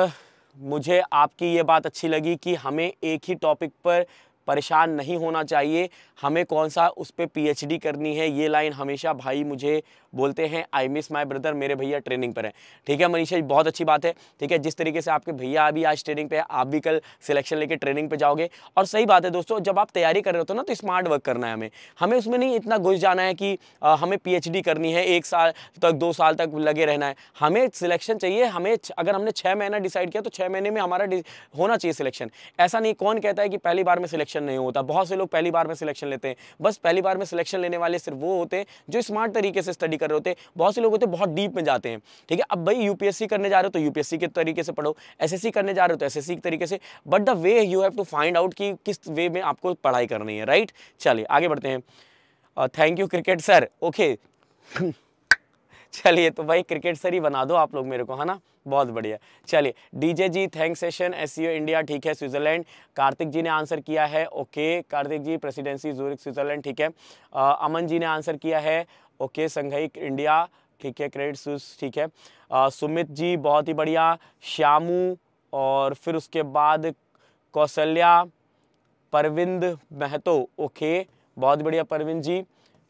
मुझे आपकी ये बात अच्छी लगी कि हमें एक ही टॉपिक पर परेशान नहीं होना चाहिए हमें कौन सा उस पर पीएचडी करनी है ये लाइन हमेशा भाई मुझे बोलते हैं आई मिस माई ब्रदर मेरे भैया ट्रेनिंग पर है ठीक है मनीषा जी बहुत अच्छी बात है ठीक है जिस तरीके से आपके भैया अभी आज ट्रेनिंग पर आप भी कल सिलेक्शन लेके ट्रेनिंग पर जाओगे और सही बात है दोस्तों जब आप तैयारी कर रहे हो ना तो स्मार्ट वर्क करना है हमें हमें उसमें नहीं इतना घुस जाना है कि आ, हमें पी करनी है एक साल तक दो साल तक लगे रहना है हमें सिलेक्शन चाहिए हमें अगर हमने छः महीना डिसाइड किया तो छः महीने में हमारा होना चाहिए सिलेक्शन ऐसा नहीं कौन कहता है कि पहली बार में सिलेक्शन नहीं होता बहुत से लोग पहली बार में सिलेक्शन लेते हैं बस पहली बार में सिलेक्शन लेने वाले सिर्फ वो होते हैं जो स्मार्ट तरीके से स्टडी कर कर रहे होते बहुत से लोग होते बहुत डीप में जाते हैं ठीक है अब भाई यूपीएससी करने जा रहे हो तो यूपीएससी के तरीके से पढ़ो एसएससी करने जा रहे हो तो एसएससी के तरीके से but the way you have to find out कि किस वे में आपको पढ़ाई करनी है राइट चलिए आगे बढ़ते हैं thank you cricket sir okay चलिए तो भाई क्रिकेट सर ही बना दो आप लोग मेरे को है ना बहुत बढ़िया चलिए DJ ji thank session S India ठीक है स्विट्जरलैंड कार्तिक जी ने आंसर किया है okay Kartik ji presidency Zurich Switzerland ठीक है आ, अमन जी ने आंसर किया है ओके संघई इंडिया ठीक है क्रेडिट स्विस ठीक है आ, सुमित जी बहुत ही बढ़िया श्यामू और फिर उसके बाद कौशल्या परविंद महतो ओके बहुत बढ़िया परविंद जी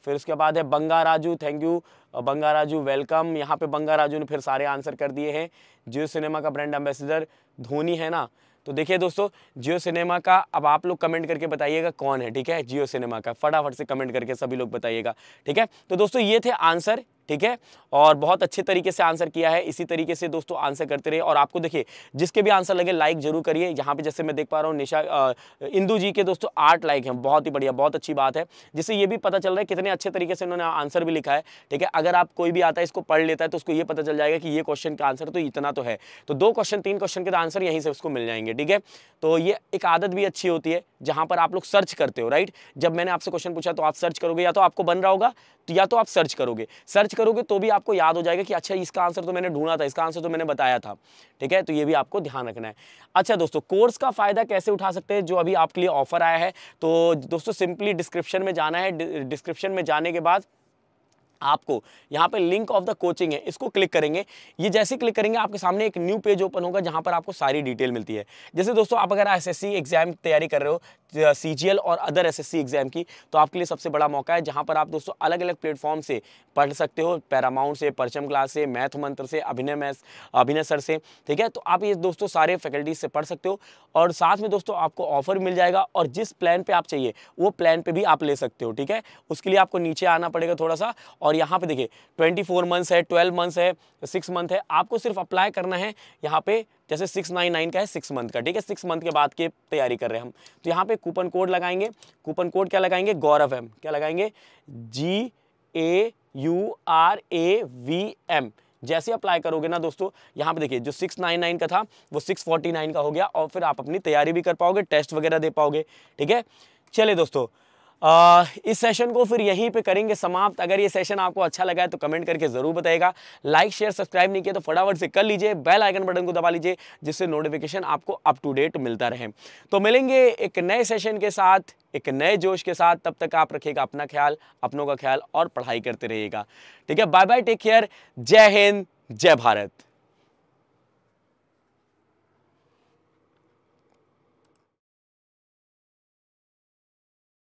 फिर उसके बाद है Banga Raju thank you Banga Raju welcome यहाँ पे बंगा राजू ने फिर सारे आंसर कर दिए हैं जियो सिनेमा का ब्रांड एम्बेसडर धोनी है ना तो देखिए दोस्तों जियो सिनेमा का अब आप लोग कमेंट करके बताइएगा कौन है ठीक है जियो सिनेमा का फटाफट से कमेंट करके सभी लोग बताइएगा ठीक है तो दोस्तों ये थे आंसर ठीक है और बहुत अच्छे तरीके से आंसर किया है इसी तरीके से दोस्तों आंसर करते रहे और आपको देखिए जिसके भी आंसर लगे लाइक जरूर करिए यहाँ पे जैसे मैं देख पा रहा हूँ निशा इंदू जी के दोस्तों आठ लाइक हैं बहुत ही बढ़िया बहुत अच्छी बात है जिससे ये भी पता चल रहा है कितने अच्छे तरीके से उन्होंने आंसर भी लिखा है ठीक है अगर आप कोई भी आता है इसको पढ़ लेता है तो उसको ये पता चल जाएगा कि ये क्वेश्चन का आंसर तो इतना तो है तो दो क्वेश्चन तीन क्वेश्चन के आंसर तो यहीं से उसको मिल जाएंगे ठीक है तो ये एक आदत भी अच्छी होती है जहाँ पर आप लोग सर्च करते हो राइट जब मैंने आपसे क्वेश्चन पूछा तो आप सर्च करोगे या तो आपको बन रहा होगा या तो आप सर्च करोगे सर्च करोगे तो भी आपको याद हो जाएगा कि अच्छा इसका आंसर तो मैंने ढूंढा था इसका आंसर तो मैंने बताया था ठीक है तो ये भी आपको ध्यान रखना है अच्छा दोस्तों कोर्स का फ़ायदा कैसे उठा सकते हैं जो अभी आपके लिए ऑफर आया है तो दोस्तों सिंपली डिस्क्रिप्शन में जाना है डिस्क्रिप्शन में जाने के बाद आपको यहाँ पे लिंक ऑफ द कोचिंग है इसको क्लिक करेंगे ये जैसे क्लिक करेंगे आपके सामने एक न्यू पेज ओपन होगा जहाँ पर आपको सारी डिटेल मिलती है जैसे दोस्तों आप अगर एसएससी एग्जाम तैयारी कर रहे हो सी और अदर एसएससी एग्जाम की तो आपके लिए सबसे बड़ा मौका है जहाँ पर आप दोस्तों अलग अलग प्लेटफॉर्म से पढ़ सकते हो पैरामाउंट से परचम क्लास से मैथ मंत्र से अभिनय मैथ अभिनय सर से ठीक है तो आप ये दोस्तों सारे फैकल्टीज से पढ़ सकते हो और साथ में दोस्तों आपको ऑफर मिल जाएगा और जिस प्लान पर आप चाहिए वो प्लान पर भी आप ले सकते हो ठीक है उसके लिए आपको नीचे आना पड़ेगा थोड़ा सा और यहाँ पे देखिए 24 मंथ्स है 12 मंथ्स है सिक्स मंथ है आपको सिर्फ अप्लाई करना है यहाँ पे जैसे 699 का है सिक्स मंथ का ठीक है सिक्स मंथ के बाद की तैयारी कर रहे हैं हम तो यहाँ पे कूपन कोड लगाएंगे कूपन कोड क्या लगाएंगे गौरव एम क्या लगाएंगे G A U R A V M जैसे अप्लाई करोगे ना दोस्तों यहाँ पे देखिए जो 699 का था वो 649 का हो गया और फिर आप अपनी तैयारी भी कर पाओगे टेस्ट वगैरह दे पाओगे ठीक है चले दोस्तों आ, इस सेशन को फिर यहीं पे करेंगे समाप्त अगर ये सेशन आपको अच्छा लगा है तो कमेंट करके ज़रूर बताएगा लाइक शेयर सब्सक्राइब नहीं किया तो फटाफट से कर लीजिए बेल आइकन बटन को दबा लीजिए जिससे नोटिफिकेशन आपको अप टू डेट मिलता रहे तो मिलेंगे एक नए सेशन के साथ एक नए जोश के साथ तब तक आप रखिएगा अपना ख्याल अपनों का ख्याल और पढ़ाई करते रहिएगा ठीक है बाय बाय टेक केयर जय हिंद जय भारत